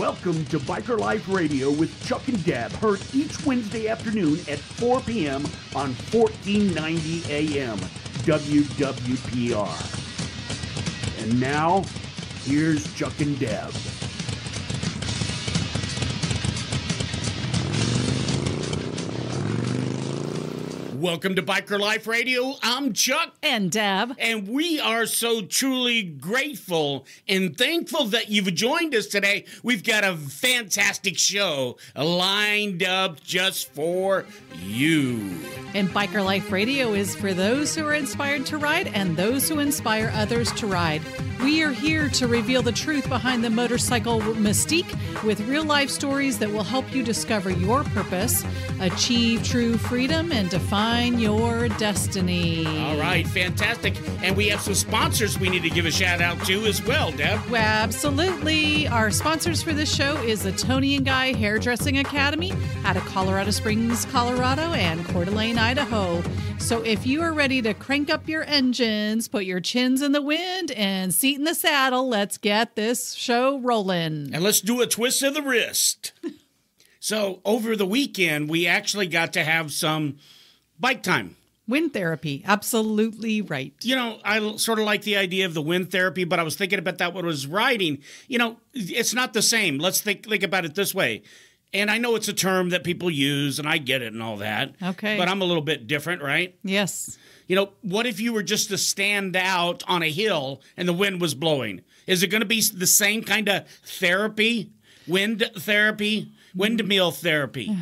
Welcome to Biker Life Radio with Chuck and Deb, heard each Wednesday afternoon at 4 p.m. on 1490 a.m. WWPR. And now, here's Chuck and Deb. Welcome to Biker Life Radio. I'm Chuck. And Deb. And we are so truly grateful and thankful that you've joined us today. We've got a fantastic show lined up just for you. And Biker Life Radio is for those who are inspired to ride and those who inspire others to ride. We are here to reveal the truth behind the motorcycle mystique with real life stories that will help you discover your purpose, achieve true freedom, and define your destiny. All right, fantastic. And we have some sponsors we need to give a shout out to as well, Deb. absolutely. Our sponsors for this show is the Tony and Guy Hairdressing Academy out of Colorado Springs, Colorado, and Coeur d'Alene, Idaho. So if you are ready to crank up your engines, put your chins in the wind, and see seat in the saddle. Let's get this show rolling. And let's do a twist of the wrist. so, over the weekend, we actually got to have some bike time. Wind therapy. Absolutely right. You know, I sort of like the idea of the wind therapy, but I was thinking about that when I was riding. You know, it's not the same. Let's think, think about it this way. And I know it's a term that people use and I get it and all that. Okay. But I'm a little bit different, right? Yes. You know, what if you were just to stand out on a hill and the wind was blowing? Is it going to be the same kind of therapy, wind therapy? Windmill therapy.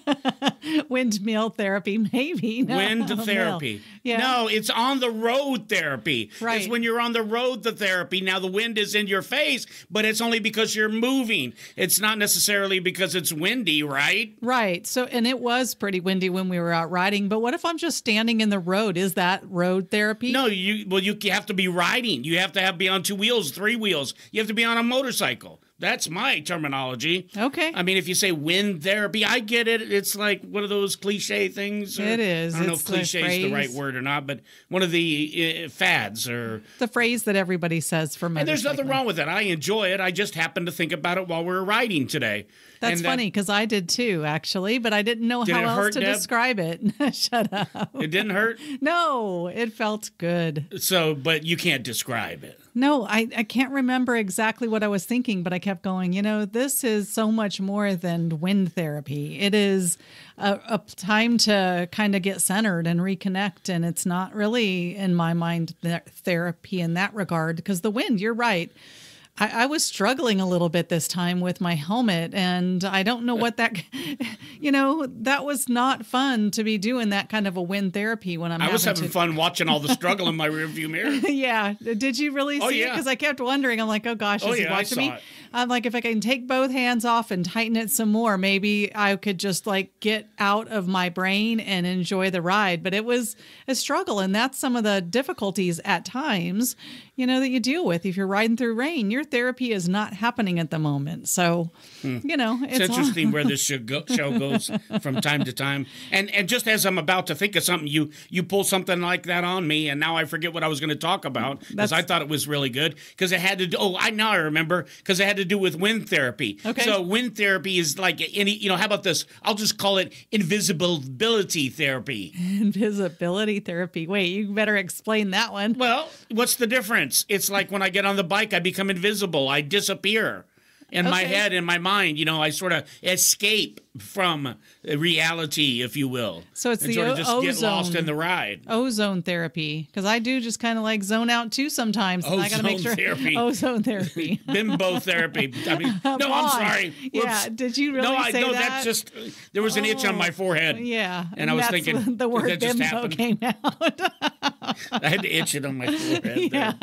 Windmill therapy, maybe. No. Wind therapy. No. Yeah. No, it's on the road therapy. Right. It's when you're on the road the therapy. Now the wind is in your face, but it's only because you're moving. It's not necessarily because it's windy, right? Right. So and it was pretty windy when we were out riding, but what if I'm just standing in the road? Is that road therapy? No, you well, you have to be riding. You have to have be on two wheels, three wheels. You have to be on a motorcycle that's my terminology. Okay. I mean, if you say wind therapy, I get it. It's like one of those cliche things. Or, it is. I don't it's know if cliche the is the right word or not, but one of the uh, fads or the phrase that everybody says for. And there's nothing wrong with it. I enjoy it. I just happened to think about it while we were riding today. That's and uh, funny because that, I did too, actually, but I didn't know did how else hurt, to Deb? describe it. Shut up. It didn't hurt? No, it felt good. So, but you can't describe it. No, I, I can't remember exactly what I was thinking, but I kept going, you know, this is so much more than wind therapy. It is a, a time to kind of get centered and reconnect. And it's not really, in my mind, therapy in that regard, because the wind, you're right I, I, was struggling a little bit this time with my helmet, and I don't know what that, you know, that was not fun to be doing that kind of a wind therapy when I'm. I having was having to... fun watching all the struggle in my rearview mirror. yeah, did you really oh, see yeah. it? Because I kept wondering. I'm like, oh gosh, oh, is yeah, he watching me? It. I'm like, if I can take both hands off and tighten it some more, maybe I could just like get out of my brain and enjoy the ride. But it was a struggle, and that's some of the difficulties at times you know that you deal with if you're riding through rain your therapy is not happening at the moment so Hmm. You know, it's, it's interesting where this show, go, show goes from time to time. And and just as I'm about to think of something, you you pull something like that on me, and now I forget what I was going to talk about because I thought it was really good because it had to. Do, oh, I now I remember because it had to do with wind therapy. Okay. So wind therapy is like any. You know, how about this? I'll just call it invisibility therapy. Invisibility therapy. Wait, you better explain that one. Well, what's the difference? It's like when I get on the bike, I become invisible. I disappear in okay. my head, in my mind. You know, I sort of escape from reality, if you will. So it's the sort of just ozone, get lost in the ride. Ozone therapy, because I do just kind of like zone out too sometimes. Ozone I gotta make sure therapy. ozone therapy, bimbo therapy. I mean, no, I'm sorry. Whoops. Yeah, did you really? No, I, say no, that? that's just there was an oh, itch on my oh, forehead. Yeah, and I was thinking the word bimbo came out. I had to itch it on my forehead. Yeah,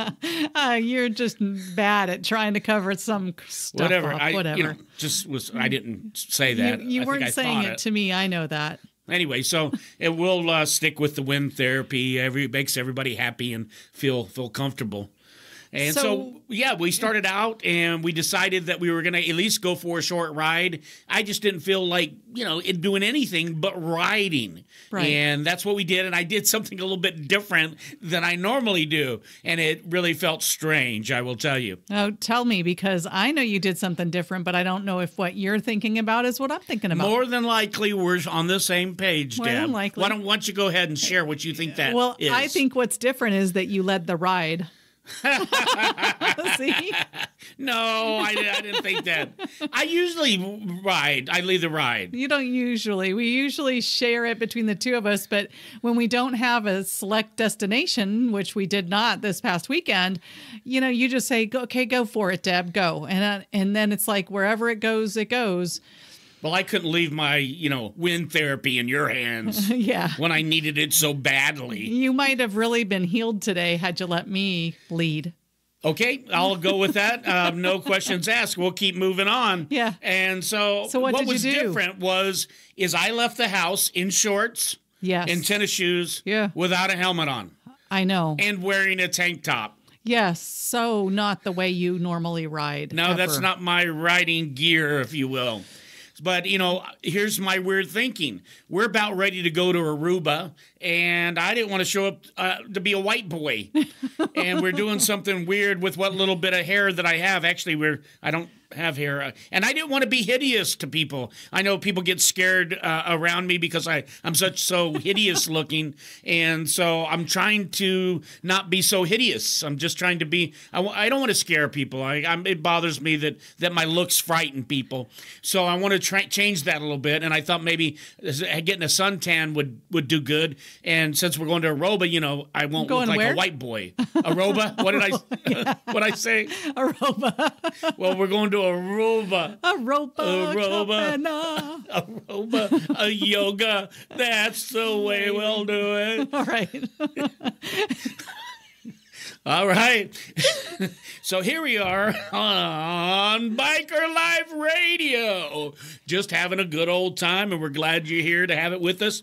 uh, you're just bad at trying to cover some stuff whatever. Off, I, whatever. You know, just was. I didn't say that. You, you weren't saying it, it to me. I know that anyway, so it will uh, stick with the wind therapy. Every makes everybody happy and feel feel comfortable. And so, so, yeah, we started out and we decided that we were going to at least go for a short ride. I just didn't feel like, you know, doing anything but riding. Right. And that's what we did. And I did something a little bit different than I normally do. And it really felt strange, I will tell you. Oh, tell me, because I know you did something different, but I don't know if what you're thinking about is what I'm thinking about. More than likely, we're on the same page, More Deb. Than likely. Why don't, why don't you go ahead and share what you think that well, is? I think what's different is that you led the ride. See? No, I, I, didn't think that. I usually ride. I lead the ride. You don't usually. We usually share it between the two of us, but when we don't have a select destination, which we did not this past weekend, you know, you just say, "Okay, go for it, Deb, go," and uh, and then it's like wherever it goes, it goes. Well, I couldn't leave my, you know, wind therapy in your hands. yeah. When I needed it so badly. You might have really been healed today had you let me lead. Okay, I'll go with that. um, no questions asked. We'll keep moving on. Yeah. And so, so what, what was different was is I left the house in shorts, yes, in tennis shoes, yeah, without a helmet on. I know. And wearing a tank top. Yes, so not the way you normally ride. No, ever. that's not my riding gear, if you will. But, you know, here's my weird thinking. We're about ready to go to Aruba and I didn't want to show up uh, to be a white boy. and we're doing something weird with what little bit of hair that I have. Actually, we're I don't have hair, uh, and I didn't want to be hideous to people. I know people get scared uh, around me because I I'm such so hideous looking, and so I'm trying to not be so hideous. I'm just trying to be. I, I don't want to scare people. I, I'm, it bothers me that that my looks frighten people. So I want to try, change that a little bit. And I thought maybe uh, getting a suntan would would do good. And since we're going to Aruba, you know, I won't going look like where? a white boy. Aruba? what did I what I say? Aruba. well, we're going to Aruba. Aruba. Aruba. Aroba, A yoga. That's the way we'll do it. All right. All right. so here we are on Biker Life Radio, just having a good old time, and we're glad you're here to have it with us.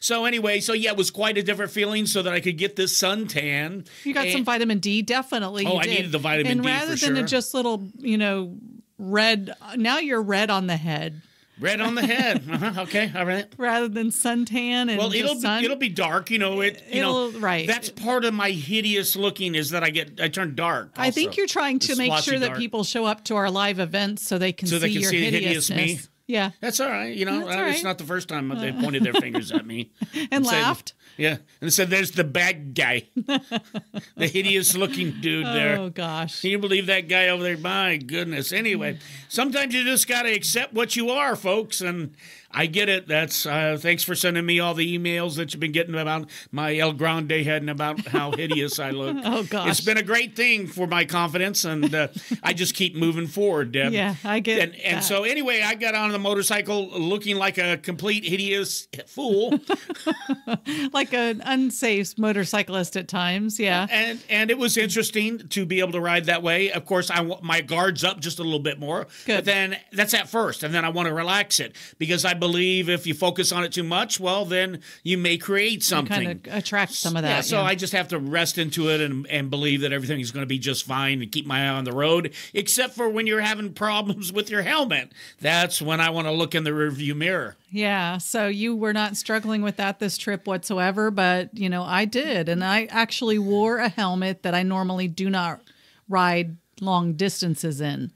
So anyway, so yeah, it was quite a different feeling. So that I could get this suntan. You got and, some vitamin D, definitely. Oh, I did. needed the vitamin and D. And rather than sure. just little, you know, red. Now you're red on the head. Red on the head. Uh-huh. Okay, all right. Rather than suntan and well, it'll sun. be, it'll be dark. You know it. You it'll, know right. That's part of my hideous looking is that I get I turn dark. Also. I think you're trying to it's make sure dark. that people show up to our live events so they can so see they can your see hideousness. hideous me. Yeah. That's all right. You know, uh, right. it's not the first time they uh. pointed their fingers at me and, and laughed. Said, yeah. And said, there's the bad guy, the hideous looking dude there. Oh, gosh. Can you believe that guy over there? My goodness. Anyway, mm. sometimes you just got to accept what you are, folks. And I get it. That's uh, thanks for sending me all the emails that you've been getting about my El Grande head and about how hideous I look. oh gosh, it's been a great thing for my confidence, and uh, I just keep moving forward, Deb. Yeah, I get. And, and so anyway, I got on the motorcycle looking like a complete hideous fool, like an unsafe motorcyclist at times. Yeah, and and it was interesting to be able to ride that way. Of course, I want my guards up just a little bit more. Good. But then that's at first, and then I want to relax it because I believe if you focus on it too much, well, then you may create something. You kind of attract some of that. Yeah, so yeah. I just have to rest into it and, and believe that everything is going to be just fine and keep my eye on the road, except for when you're having problems with your helmet. That's when I want to look in the rearview mirror. Yeah. So you were not struggling with that this trip whatsoever, but, you know, I did. And I actually wore a helmet that I normally do not ride long distances in.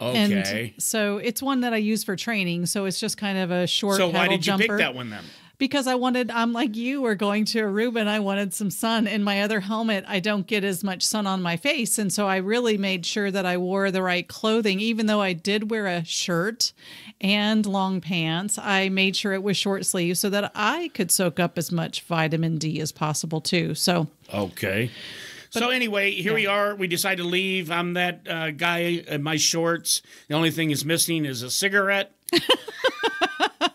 Okay. And so it's one that I use for training. So it's just kind of a short. So why did you jumper. pick that one then? Because I wanted, I'm like you were going to Aruba and I wanted some sun. In my other helmet, I don't get as much sun on my face. And so I really made sure that I wore the right clothing, even though I did wear a shirt and long pants. I made sure it was short sleeve so that I could soak up as much vitamin D as possible, too. So, okay. But so anyway, here yeah. we are. We decide to leave. I'm that uh, guy in my shorts. The only thing is missing is a cigarette.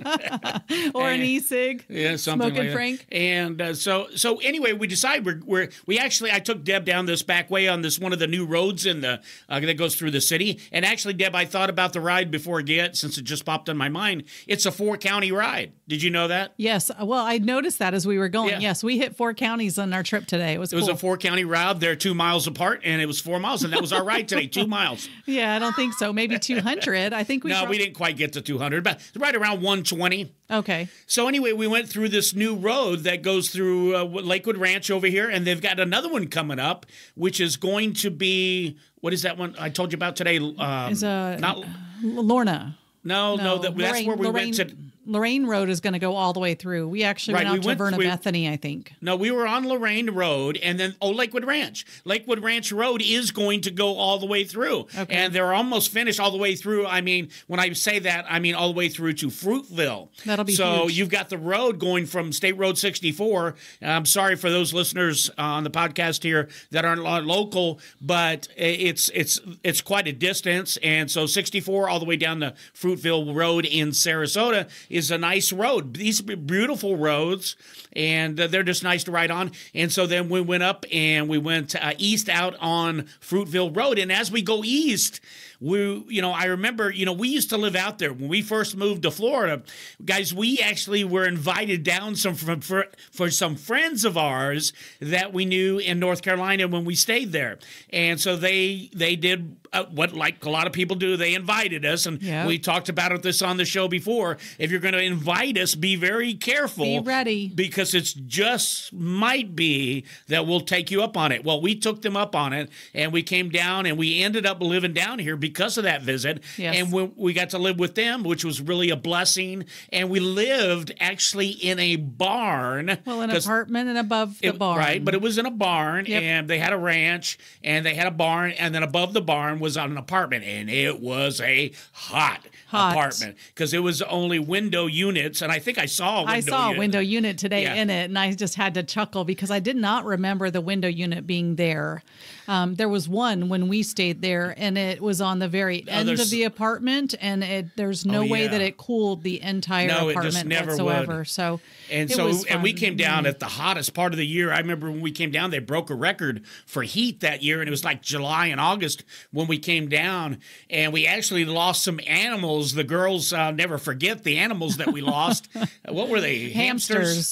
or an eh, e-cig. Yeah, something Smoking like Frank. That. And uh, so, so anyway, we decide we're, we're we actually I took Deb down this back way on this one of the new roads in the uh, that goes through the city. And actually, Deb, I thought about the ride before get since it just popped in my mind. It's a four county ride. Did you know that? Yes. Uh, well, I noticed that as we were going. Yeah. Yes, we hit four counties on our trip today. It was it cool. was a four county ride. They're two miles apart, and it was four miles, and that was our ride today. Two miles. Yeah, I don't think so. Maybe two hundred. I think we. No, we didn't quite get to two hundred, but right around one twenty. 20. Okay. So anyway, we went through this new road that goes through uh, Lakewood Ranch over here, and they've got another one coming up, which is going to be what is that one I told you about today? Um, is a uh, not Lorna. No, no, no that, that's where we Lorraine, went to. Lorraine Road is going to go all the way through. We actually right, went out we to went, Verna we, Bethany, I think. No, we were on Lorraine Road and then oh Lakewood Ranch. Lakewood Ranch Road is going to go all the way through, okay. and they're almost finished all the way through. I mean, when I say that, I mean all the way through to Fruitville. That'll be so. Huge. You've got the road going from State Road 64. I'm sorry for those listeners uh, on the podcast here that aren't local, but it's it's it's quite a distance, and so 64 all the way down to Fruitville Road in Sarasota is a nice road. These beautiful roads and they're just nice to ride on. And so then we went up and we went uh, east out on Fruitville Road. And as we go east, we, you know, I remember, you know, we used to live out there when we first moved to Florida. Guys, we actually were invited down some from, for, for some friends of ours that we knew in North Carolina when we stayed there, and so they they did uh, what like a lot of people do they invited us and yep. we talked about it this on the show before if you're going to invite us be very careful be ready because because it's just might be that we'll take you up on it. Well, we took them up on it and we came down and we ended up living down here because of that visit. Yes. And we, we got to live with them, which was really a blessing. And we lived actually in a barn. Well, an apartment and above the it, barn. Right, but it was in a barn yep. and they had a ranch and they had a barn and then above the barn was an apartment and it was a hot, hot. apartment because it was only window units and I think I saw a window I saw unit. a window unit today. Yeah yeah. in it, and I just had to chuckle because I did not remember the window unit being there. Um, there was one when we stayed there, and it was on the very oh, end of the apartment, and it, there's no oh, yeah. way that it cooled the entire no, apartment whatsoever. Would. So and so and we came down mm-hmm. at the hottest part of the year. I remember when we came down, they broke a record for heat that year, and it was like July and August when we came down, and we actually lost some animals. The girls uh, never forget the animals that we lost. what were they? Hamsters.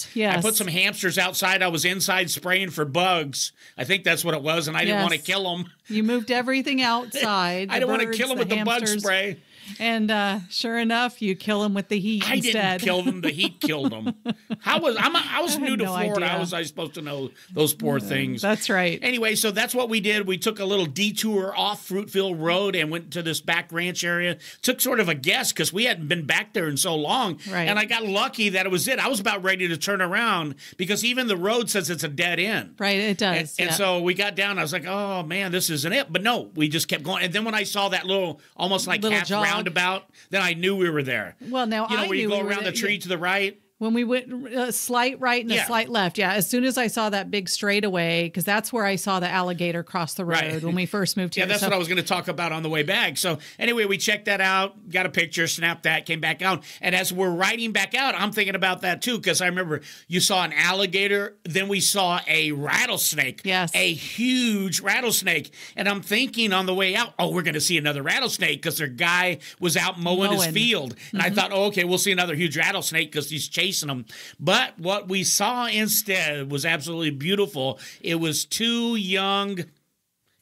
Hamsters. Yeah Yes. I put some hamsters outside. I was inside spraying for bugs. I think that's what it was, and I yes. didn't want to kill them. You moved everything outside. I didn't want to kill them the with hamsters. the bug spray. And uh, sure enough, you kill them with the heat. I instead. didn't kill them. The heat killed them. How was I'm, i was I new to no Florida. Idea. How was I supposed to know those poor things? That's right. Anyway, so that's what we did. We took a little detour off Fruitville Road and went to this back ranch area. Took sort of a guess because we hadn't been back there in so long. Right. And I got lucky that it was it. I was about ready to turn around because even the road says it's a dead end. Right. It does. And, yeah. and so we got down. I was like, oh man, this isn't it. But no, we just kept going. And then when I saw that little, almost like little half jog. round roundabout, then I knew we were there. Well, now you know I where you go around the tree yeah. to the right. When we went a uh, slight right and yeah. a slight left, yeah. As soon as I saw that big straightaway, because that's where I saw the alligator cross the road right. when we first moved here. yeah, that's so. what I was going to talk about on the way back. So anyway, we checked that out, got a picture, snapped that, came back out, and as we're riding back out, I'm thinking about that too because I remember you saw an alligator, then we saw a rattlesnake, yes, a huge rattlesnake, and I'm thinking on the way out, oh, we're going to see another rattlesnake because their guy was out mowing, mowing. his field, and mm-hmm. I thought, oh, okay, we'll see another huge rattlesnake because he's chasing chasing them. But what we saw instead was absolutely beautiful. It was two young,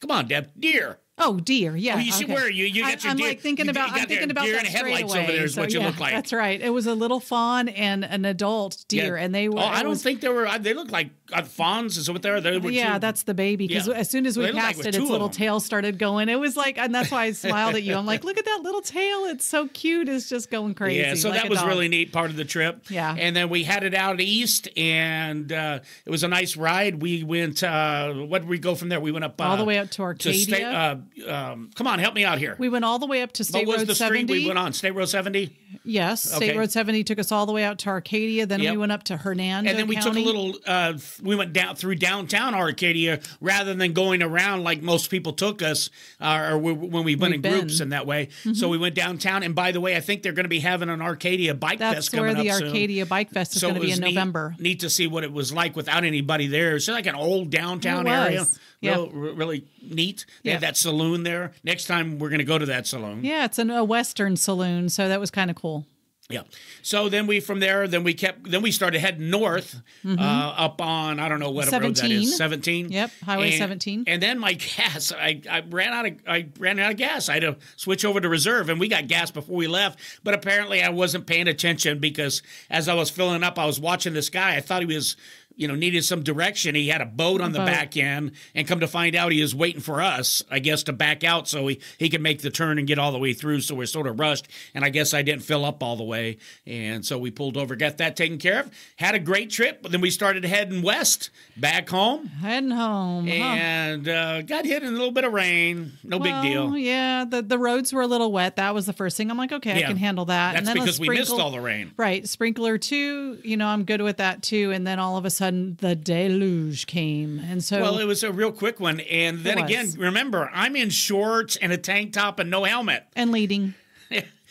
come on, Deb, deer. Oh dear, yeah. you okay. see where you you got I, your I'm deer, like thinking about I'm thinking about deer that headlights away, over there is so, what you yeah, look like. That's right. It was a little fawn and an adult deer, yeah. and they oh, were. Oh, I don't was, think they were. Uh, they looked like got fawns is what they are. They were yeah, two. that's the baby. Because yeah. as soon as we passed like it, its little tail started going. It was like, and that's why I smiled at you. I'm like, look at that little tail. It's so cute. It's just going crazy. Yeah, so like that was dog. really neat part of the trip. Yeah, and then we headed out east, and uh, it was a nice ride. We went. Uh, what did we go from there? We went up uh, all the uh, way up to Arcadia. To sta- uh, um, come on, help me out here. We went all the way up to State what Road 70. Street we went on? State Road 70. Yes, okay. State Road 70 took us all the way out to Arcadia. Then yep. we went up to Hernando, and then we County. took a little. Uh, we went down through downtown Arcadia rather than going around like most people took us, uh, or we, when we went We've in been. groups in that way. Mm-hmm. So we went downtown. And by the way, I think they're going to be having an Arcadia Bike That's Fest coming up That's where the Arcadia soon. Bike Fest is so going to be in neat, November. Neat to see what it was like without anybody there. It's like an old downtown area yeah. Real, really neat. They yeah. had that saloon there. Next time we're going to go to that saloon. Yeah, it's an, a Western saloon, so that was kind of cool. Yeah. So then we from there, then we kept, then we started heading north mm-hmm. uh, up on I don't know what road that is, seventeen. Yep, Highway and, seventeen. And then my gas, I, I ran out of I ran out of gas. I had to switch over to reserve, and we got gas before we left. But apparently, I wasn't paying attention because as I was filling up, I was watching this guy. I thought he was you know, needed some direction. He had a boat on the boat. back end, and come to find out, he was waiting for us, I guess, to back out so he, he could make the turn and get all the way through. So we're sort of rushed, and I guess I didn't fill up all the way. And so we pulled over, got that taken care of, had a great trip. But then we started heading west, back home. Heading home. And huh? uh, got hit in a little bit of rain. No well, big deal. Yeah, the, the roads were a little wet. That was the first thing. I'm like, okay, yeah. I can handle that. That's and then because we missed all the rain. Right. Sprinkler, too. You know, I'm good with that, too. And then all of a sudden, sudden the deluge came. And so Well, it was a real quick one. And then again, remember, I'm in shorts and a tank top and no helmet. And leading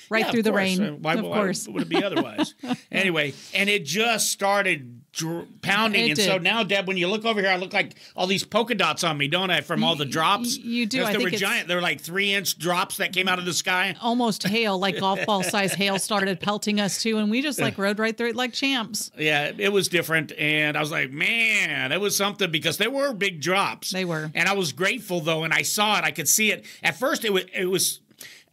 right yeah, through the rain. Uh, why, of why course. would it be otherwise? anyway, and it just started dr- pounding. It and did. so now, Deb, when you look over here, I look like all these polka dots on me, don't I, from all the drops? You, you do. Because they were giant. They were like three inch drops that came out of the sky. Almost hail, like golf ball size hail started pelting us too. And we just like rode right through it like champs. Yeah, it was different. And I was like, man, it was something because there were big drops. They were. And I was grateful though. And I saw it. I could see it. At first, it was, it was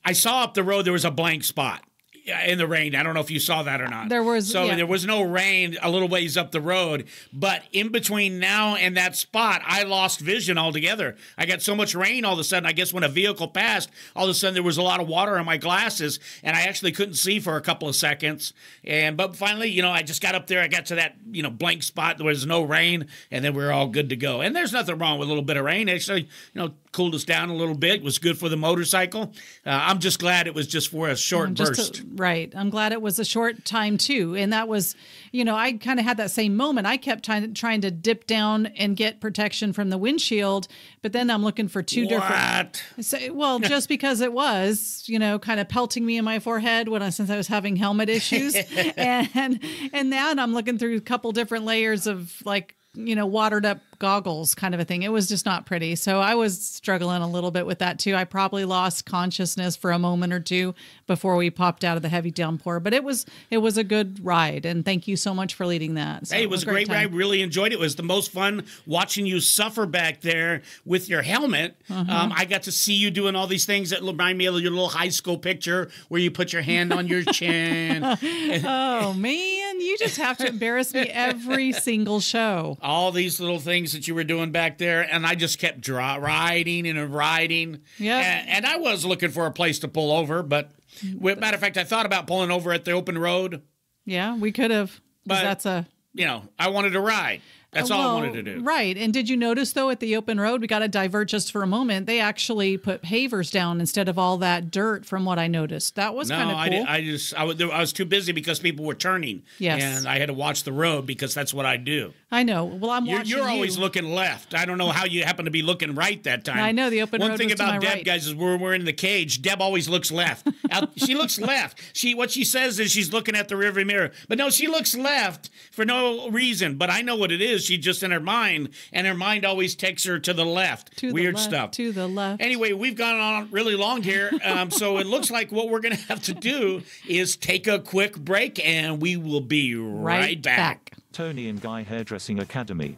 I saw up the road there was a blank spot in the rain. I don't know if you saw that or not. There was so yeah. there was no rain a little ways up the road, but in between now and that spot, I lost vision altogether. I got so much rain all of a sudden. I guess when a vehicle passed, all of a sudden there was a lot of water on my glasses, and I actually couldn't see for a couple of seconds. And but finally, you know, I just got up there. I got to that you know blank spot. There was no rain, and then we were all good to go. And there's nothing wrong with a little bit of rain. Actually, you know, cooled us down a little bit. It was good for the motorcycle. Uh, I'm just glad it was just for a short burst. To- Right. I'm glad it was a short time too. And that was, you know, I kind of had that same moment. I kept trying trying to dip down and get protection from the windshield, but then I'm looking for two what? different. So, well, just because it was, you know, kind of pelting me in my forehead when I since I was having helmet issues, and and then I'm looking through a couple different layers of like you know watered up goggles kind of a thing. It was just not pretty. So I was struggling a little bit with that too. I probably lost consciousness for a moment or two before we popped out of the heavy downpour, but it was it was a good ride and thank you so much for leading that. So hey, it was, it was a great, great ride. I really enjoyed it. It was the most fun watching you suffer back there with your helmet. Uh -huh. um, I got to see you doing all these things that remind me of your little high school picture where you put your hand on your chin. oh man, you just have to embarrass me every single show. All these little things things that you were doing back there, and I just kept dry, riding and riding. Yeah. And, and, I was looking for a place to pull over, but mm. matter of fact, I thought about pulling over at the open road. Yeah, we could have. But that's a you know, I wanted to ride. That's well, all I wanted to do. Right. And did you notice though at the open road, we got to divert just for a moment. They actually put pavers down instead of all that dirt. From what I noticed, that was no, kind of cool. I, did, I just I, I was too busy because people were turning. Yes. And I had to watch the road because that's what I do. I know. Well, I'm you're, you're always you. looking left. I don't know how you happen to be looking right that time. I know the open. One thing about Deb, right. guys, is when we're in the cage, Deb always looks left. Out, she looks left. She what she says is she's looking at the rearview mirror, but no, she looks left for no reason. But I know what it is. She just in her mind, and her mind always takes her to the left. To Weird the left, stuff. To the left. Anyway, we've gone on really long here, um, so it looks like what we're going to have to do is take a quick break, and we will be right, right back. back. Tony and Guy Hairdressing Academy,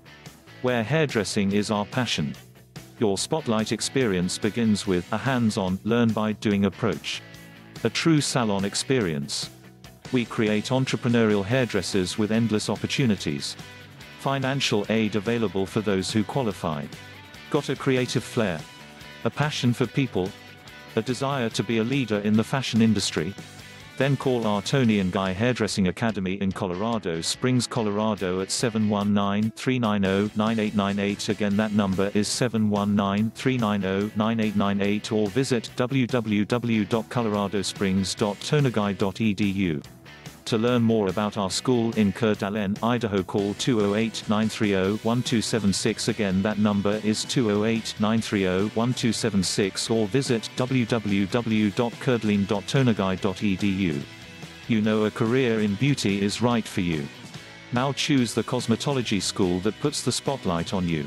where hairdressing is our passion. Your spotlight experience begins with a hands-on, learn-by-doing approach. A true salon experience. We create entrepreneurial hairdressers with endless opportunities. Financial aid available for those who qualify. Got a creative flair. A passion for people. A desire to be a leader in the fashion industry. Then call our Tony and Guy Hairdressing Academy in Colorado Springs, Colorado at 719-390-9898. Again, that number is 719-390-9898 or visit www.coloradosprings.tonaguy.edu. To learn more about our school in Kurdalen, Idaho, call 208-930-1276. Again, that number is 208-930-1276 or visit www.kurdleen.tonagai.edu. You know a career in beauty is right for you. Now choose the cosmetology school that puts the spotlight on you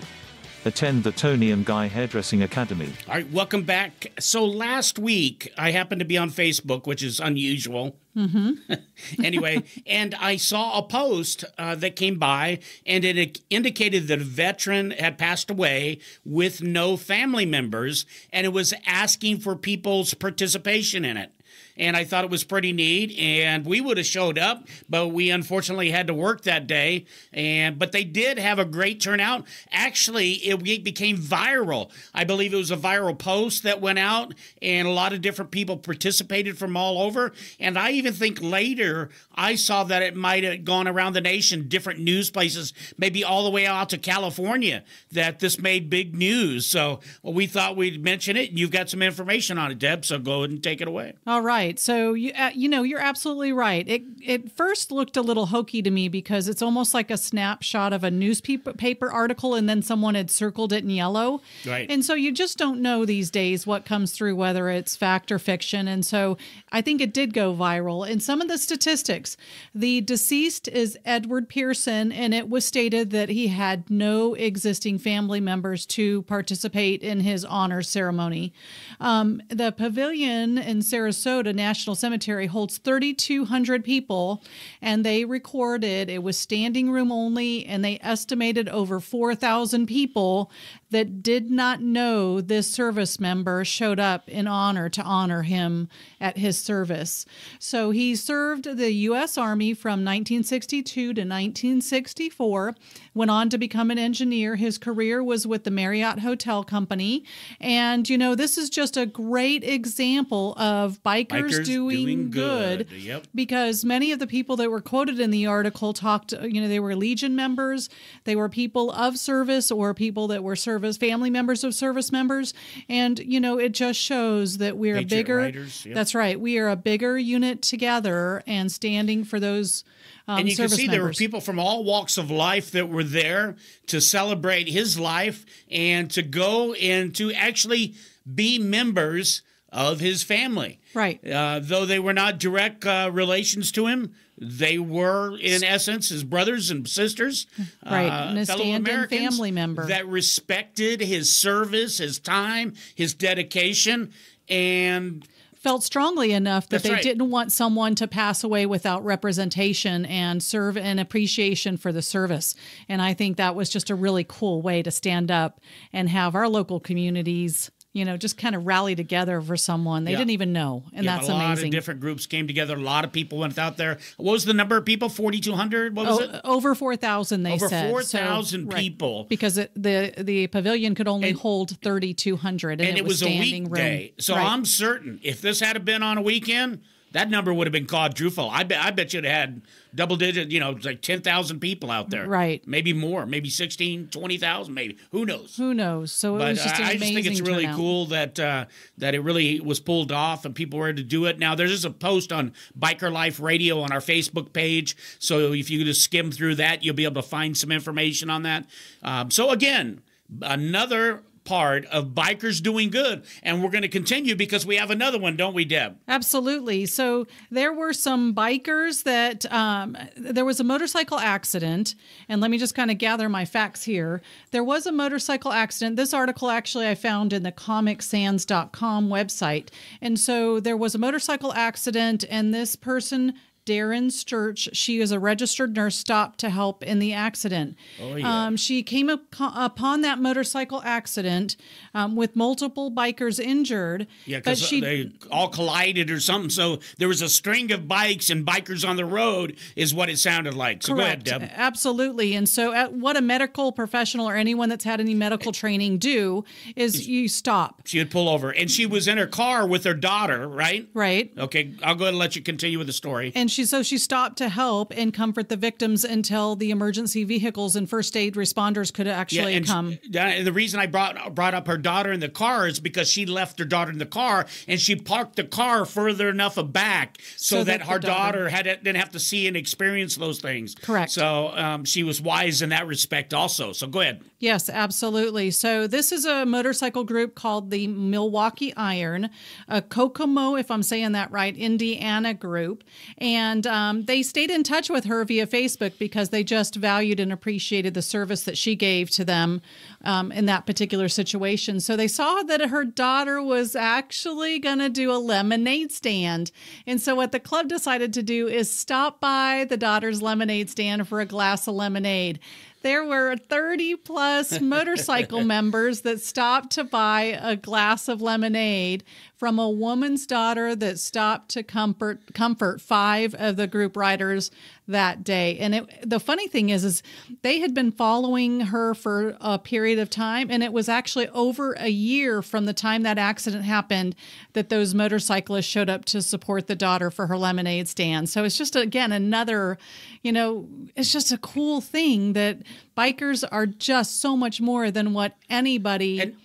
attend the Tony and Guy Hairdressing Academy. All right, welcome back. So last week, I happened to be on Facebook, which is unusual. Mm -hmm. anyway, and I saw a post uh, that came by, and it indicated that a veteran had passed away with no family members, and it was asking for people's participation in it and I thought it was pretty neat. And we would have showed up, but we unfortunately had to work that day. And but they did have a great turnout. Actually, it became viral. I believe it was a viral post that went out, and a lot of different people participated from all over. And I even think later I saw that it might have gone around the nation, different news places, maybe all the way out to California, that this made big news. So well, we thought we'd mention it, and you've got some information on it, Deb. So go ahead and take it away. All right right. So you uh, you know you're absolutely right. It it first looked a little hokey to me because it's almost like a snapshot of a newspaper article, and then someone had circled it in yellow. Right. And so you just don't know these days what comes through, whether it's fact or fiction. And so I think it did go viral. And some of the statistics, the deceased is Edward Pearson, and it was stated that he had no existing family members to participate in his honor ceremony. Um, the pavilion in Sarasota National Cemetery holds 3,200 people, and they recorded it was standing room only, and they estimated over 4,000 people that did not know this service member showed up in honor to honor him at his service. So he served the U.S. Army from 1962 to 1964, went on to become an engineer. His career was with the Marriott Hotel Company. And, you know, this is just a great example of bikers, bikers doing, doing, good. good. Yep. Because many of the people that were quoted in the article talked, you know, they were Legion members, they were people of service or people that were serving service, family members of service members. And, you know, it just shows that we're a bigger. Writers, yep. That's right. We are a bigger unit together and standing for those. Um, and you can see members. there were people from all walks of life that were there to celebrate his life and to go and to actually be members of his family. Right. Uh, though they were not direct uh, relations to him, they were, in essence, his brothers and sisters, right, uh, and fellow Americans, family member that respected his service, his time, his dedication, and felt strongly enough that they right. didn't want someone to pass away without representation and serve an appreciation for the service. And I think that was just a really cool way to stand up and have our local communities you know, just kind of rally together for someone. They yeah. didn't even know. And yeah, that's amazing. A lot amazing. of different groups came together. A lot of people went out there. What was the number of people? 4,200? What was oh, it? Over 4,000, they over said. Over 4,000 so, people. Right. Because it, the, the pavilion could only and, hold 3,200. And, it was, was a weekday. Room. So right. I'm certain if this had been on a weekend – that number would have been quadruple. I bet I bet you'd have had double digit, you know, like 10,000 people out there. Right. Maybe more, maybe 16, 20,000 maybe. Who knows? Who knows? So it but was just I, amazing I just think it's really turnout. cool that uh, that it really was pulled off and people were to do it. Now there's just a post on Biker Life Radio on our Facebook page, so if you just skim through that, you'll be able to find some information on that. Um, so again, another part of Bikers Doing Good. And we're going to continue because we have another one, don't we, Deb? Absolutely. So there were some bikers that um, there was a motorcycle accident. And let me just kind of gather my facts here. There was a motorcycle accident. This article actually I found in the comicsands.com website. And so there was a motorcycle accident, and this person Darren Sturch. She is a registered nurse, stopped to help in the accident. Oh, yeah. Um, she came up upon that motorcycle accident um, with multiple bikers injured. Yeah, because uh, they all collided or something. So there was a string of bikes and bikers on the road, is what it sounded like. So Correct. go ahead, Deb. Absolutely. And so, at what a medical professional or anyone that's had any medical training do is you stop. She would pull over, and she was in her car with her daughter, right? Right. Okay, I'll go ahead and let you continue with the story. And she so she stopped to help and comfort the victims until the emergency vehicles and first aid responders could actually yeah, and come. She, uh, and the reason I brought brought up her daughter in the car is because she left her daughter in the car and she parked the car further enough back so, so that, that her daughter, daughter had didn't have to see and experience those things. Correct. So um, she was wise in that respect also. So go ahead. Yes, absolutely. So this is a motorcycle group called the Milwaukee Iron, a Kokomo, if I'm saying that right, Indiana group, and and um, they stayed in touch with her via Facebook because they just valued and appreciated the service that she gave to them um, in that particular situation. So they saw that her daughter was actually going to do a lemonade stand. And so what the club decided to do is stop by the daughter's lemonade stand for a glass of lemonade there were 30 plus motorcycle members that stopped to buy a glass of lemonade from a woman's daughter that stopped to comfort comfort five of the group riders that day. And it, the funny thing is, is they had been following her for a period of time, and it was actually over a year from the time that accident happened that those motorcyclists showed up to support the daughter for her lemonade stand. So it's just again another, you know, it's just a cool thing that bikers are just so much more than what anybody. And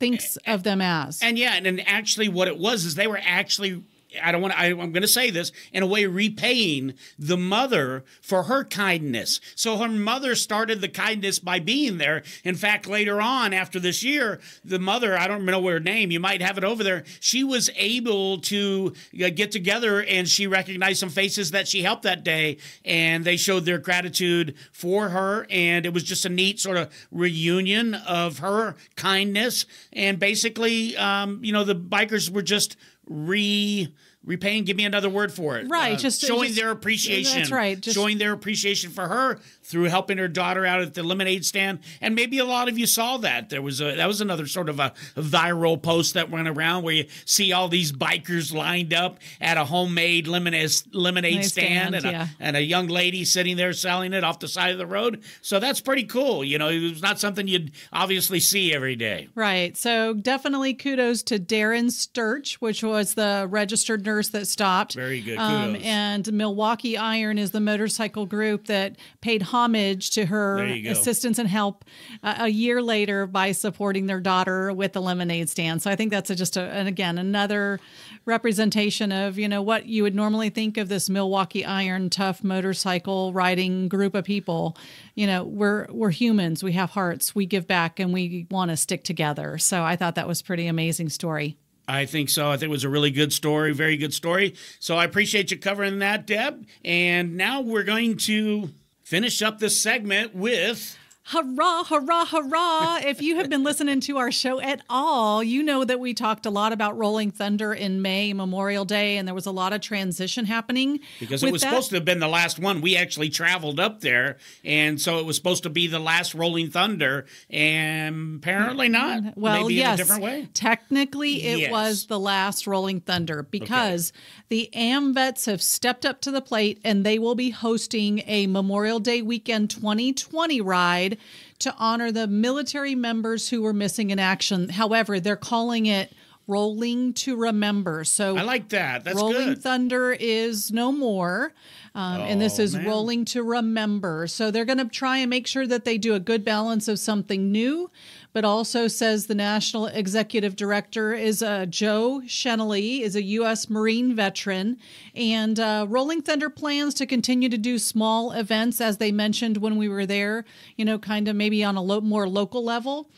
thinks and, of them as. And yeah, and, and actually, what it was is they were actually I don't want to, I, am going to say this in a way, repaying the mother for her kindness. So her mother started the kindness by being there. In fact, later on after this year, the mother, I don't know her name, you might have it over there, she was able to uh, get together and she recognized some faces that she helped that day and they showed their gratitude for her. And it was just a neat sort of reunion of her kindness. And basically, um, you know, the bikers were just re repaying give me another word for it right uh, just showing just, their appreciation that's right just, showing their appreciation for her through helping her daughter out at the lemonade stand. And maybe a lot of you saw that. There was a that was another sort of a viral post that went around where you see all these bikers lined up at a homemade lemonade lemonade stand, stand and, yeah. a, and a young lady sitting there selling it off the side of the road. So that's pretty cool. You know, it was not something you'd obviously see every day. Right. So definitely kudos to Darren Sturch, which was the registered nurse that stopped. Very good. Um, and Milwaukee Iron is the motorcycle group that paid homage homage to her assistance and help uh, a year later by supporting their daughter with the lemonade stand. So I think that's a, just a, and again another representation of you know what you would normally think of this Milwaukee Iron tough motorcycle riding group of people. You know we're we're humans. We have hearts. We give back and we want to stick together. So I thought that was pretty amazing story. I think so. I think it was a really good story, very good story. So I appreciate you covering that, Deb. And now we're going to finish up this segment with Hurrah, hurrah, hurrah. if you have been listening to our show at all, you know that we talked a lot about Rolling Thunder in May, Memorial Day, and there was a lot of transition happening. Because it was that. supposed to have been the last one. We actually traveled up there, and so it was supposed to be the last Rolling Thunder, and apparently mm-hmm. not. Well, Maybe yes. In a different way. Technically, it yes. was the last Rolling Thunder because okay. the AMVETs have stepped up to the plate and they will be hosting a Memorial Day weekend 2020 ride to honor the military members who were missing in action. However, they're calling it Rolling to Remember. So I like that. That's Rolling good. Thunder is no more. Um, oh, and this oh, is man. Rolling to Remember. So they're going to try and make sure that they do a good balance of something new, but also says the national executive director is uh, Joe Shenley, is a U.S. Marine veteran, and uh, Rolling Thunder plans to continue to do small events as they mentioned when we were there. You know, kind of maybe on a lo- more local level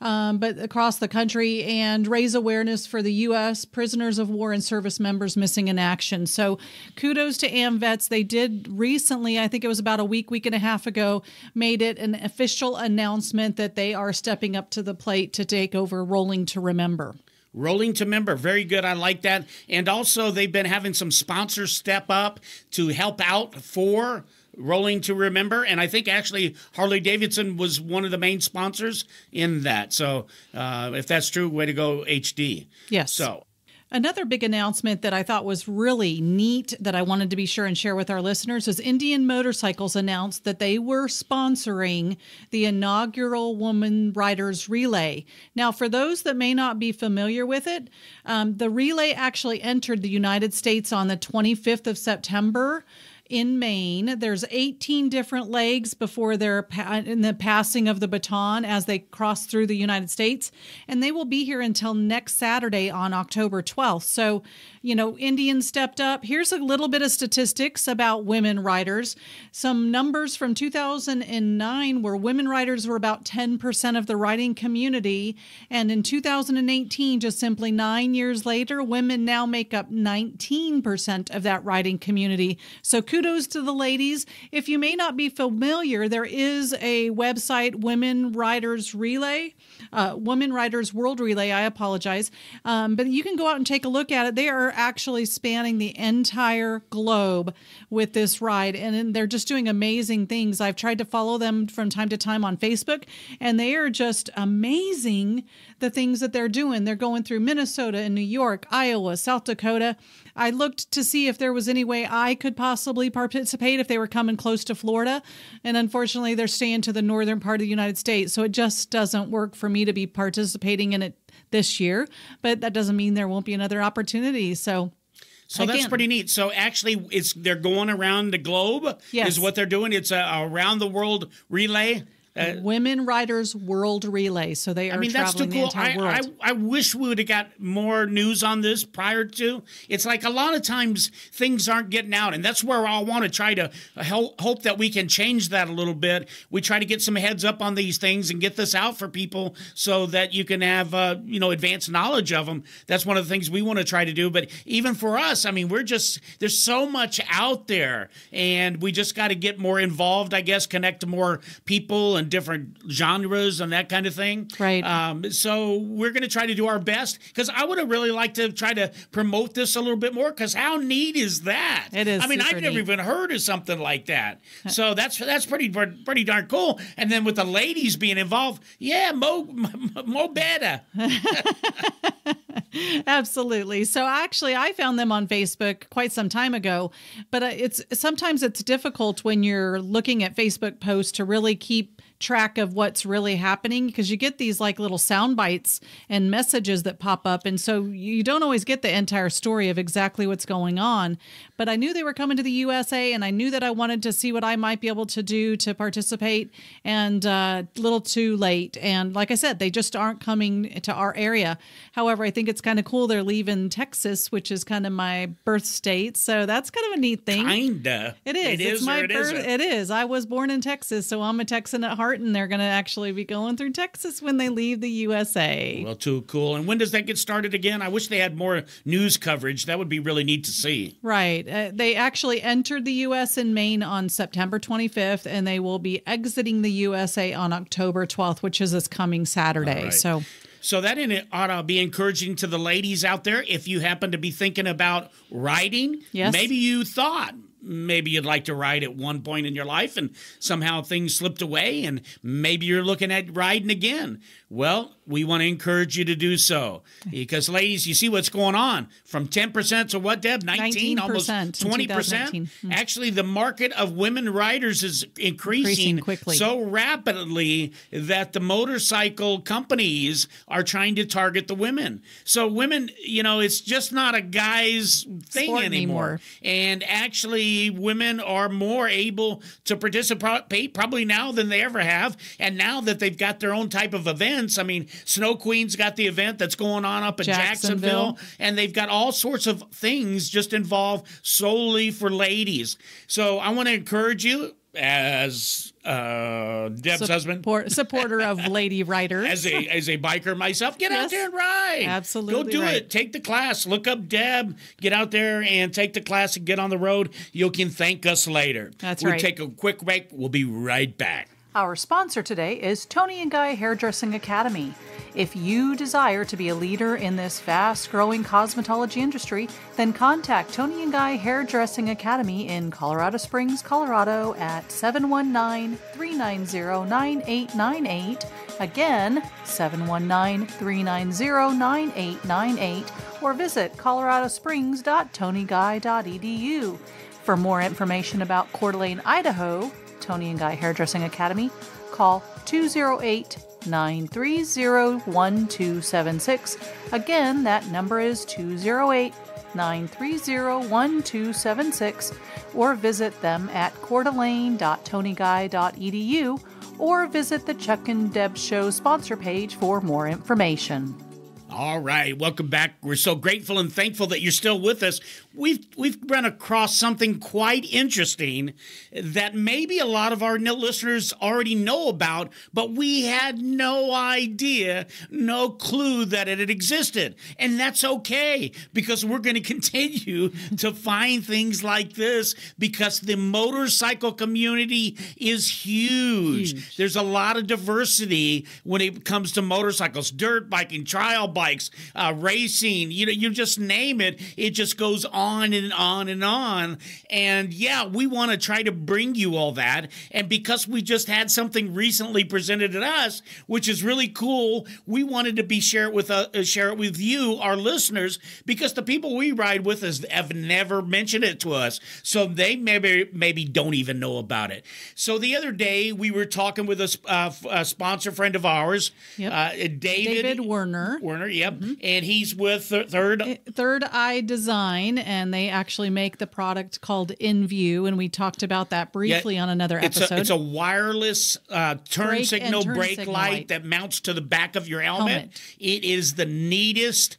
um, but across the country and raise awareness for the U.S. prisoners of war and service members missing in action. So kudos to AMVETS. They did recently, I think it was about a week, week and a half ago, made it an official announcement that they are stepping up to the plate to take over Rolling to Remember. Rolling to member. Very good. I like that. And also, they've been having some sponsors step up to help out for Rolling to Remember, and I think actually Harley Davidson was one of the main sponsors in that. So, uh, if that's true, way to go, HD. Yes. So, Another big announcement that I thought was really neat that I wanted to be sure and share with our listeners is Indian Motorcycles announced that they were sponsoring the inaugural Woman Riders Relay. Now, for those that may not be familiar with it, um, the relay actually entered the United States on the 25th of September in Maine. There's 18 different legs before their in the passing of the baton as they cross through the United States, and they will be here until next Saturday on October 12th. So, you know, Indians stepped up. Here's a little bit of statistics about women writers. Some numbers from 2009 where women writers were about 10% of the writing community, and in 2018, just simply 9 years later, women now make up 19% of that writing community. So, kudos to the ladies. If you may not be familiar, there is a website, Women Riders Relay, uh, Women Riders World Relay, I apologize. Um, but you can go out and take a look at it. They are actually spanning the entire globe with this ride, and they're just doing amazing things. I've tried to follow them from time to time on Facebook, and they are just amazing the things that they're doing. They're going through Minnesota and New York, Iowa, South Dakota. I looked to see if there was any way I could possibly participate if they were coming close to Florida. And unfortunately, they're staying to the northern part of the United States. So it just doesn't work for me to be participating in it this year. But that doesn't mean there won't be another opportunity. So. So I that's can. pretty neat. So actually, it's they're going around the globe. Yes. is what they're doing. It's a, uh, a around the world relay. Uh, Women Riders World Relay. So they are I mean, that's too cool. I, I, I, wish we would have got more news on this prior to. It's like a lot of times things aren't getting out, and that's where I want to try to help, hope that we can change that a little bit. We try to get some heads up on these things and get this out for people so that you can have uh, you know advanced knowledge of them. That's one of the things we want to try to do. But even for us, I mean, we're just there's so much out there, and we just got to get more involved. I guess connect to more people and different genres and that kind of thing. Right. Um, so we're going to try to do our best because I would have really liked to try to promote this a little bit more because how neat is that? It is. I mean, I've never neat. even heard of something like that. So that's that's pretty pretty darn cool. And then with the ladies being involved, yeah, mo mo better. Absolutely. So actually, I found them on Facebook quite some time ago, but uh, it's sometimes it's difficult when you're looking at Facebook posts to really keep track of what's really happening because you get these like little sound bites and messages that pop up. And so you don't always get the entire story of exactly what's going on. But I knew they were coming to the USA and I knew that I wanted to see what I might be able to do to participate and a uh, little too late. And like I said, they just aren't coming to our area. However, I think it's kind of cool they're leaving Texas, which is kind of my birth state. So that's kind of a neat thing. Kinda. It is. it's my it birth. Isn't. It its I was born in Texas, so I'm a Texan at heart and they're going to actually be going through Texas when they leave the USA. Well, too cool. And when does that get started again? I wish they had more news coverage. That would be really neat to see. Right. Uh, they actually entered the US in Maine on September 25th and they will be exiting the USA on October 12th, which is this coming Saturday. Right. So so that ought to be encouraging to the ladies out there. If you happen to be thinking about writing, yes. maybe you thought maybe you'd like to ride at one point in your life and somehow things slipped away and maybe you're looking at riding again well, we want to encourage you to do so because, ladies, you see what's going on from 10% to what, Deb? 19, 19% almost 20%. Hmm. Actually, the market of women riders is increasing, increasing quickly. so rapidly that the motorcycle companies are trying to target the women. So, women, you know, it's just not a guy's thing anymore. anymore. And actually, women are more able to participate probably now than they ever have. And now that they've got their own type of event, events. I mean, Snow Queen's got the event that's going on up in Jacksonville, Jacksonville and they've got all sorts of things just involved solely for ladies. So I want to encourage you as uh, Deb's husband, supporter of lady riders, as a as a biker myself, get yes, out there and ride. Absolutely, go do right. it. Take the class. Look up Deb. Get out there and take the class and get on the road. You can thank us later. That's we'll right. We'll take a quick break. We'll be right back. Our sponsor today is Tony and Guy Hairdressing Academy. If you desire to be a leader in this fast growing cosmetology industry, then contact Tony and Guy Hairdressing Academy in Colorado Springs, Colorado at 719 390 9898. Again, 719 390 9898 or visit coloradosprings.tonyguy.edu. For more information about Coeur d'Alene, Idaho, Tony and Guy Hairdressing Academy, call 208 930 1276. Again, that number is 208 930 1276, or visit them at courdelaine.tonyguy.edu or visit the Chuck and Deb Show sponsor page for more information. All right, welcome back. We're so grateful and thankful that you're still with us. We've we've run across something quite interesting that maybe a lot of our listeners already know about, but we had no idea, no clue that it had existed. And that's okay because we're going to continue to find things like this because the motorcycle community is huge. huge. There's a lot of diversity when it comes to motorcycles, dirt biking, trial bikes, uh, racing, you know, you just name it. It just goes on and on and on. And yeah, we want to try to bring you all that. And because we just had something recently presented at us, which is really cool, we wanted to be share it with uh, uh share it with you, our listeners, because the people we ride with us have never mentioned it to us, so they maybe maybe don't even know about it. So the other day we were talking with a, uh, a sponsor friend of ours, yep. uh, David, David Werner. Werner designer. Yep, mm-hmm. and he's with th- Third eh, Third Eye Design, and they actually make the product called InView, and we talked about that briefly yeah, on another it's episode. A, it's a wireless uh, turn brake signal turn brake signal light, light, that mounts to the back of your helmet. helmet. It is the neatest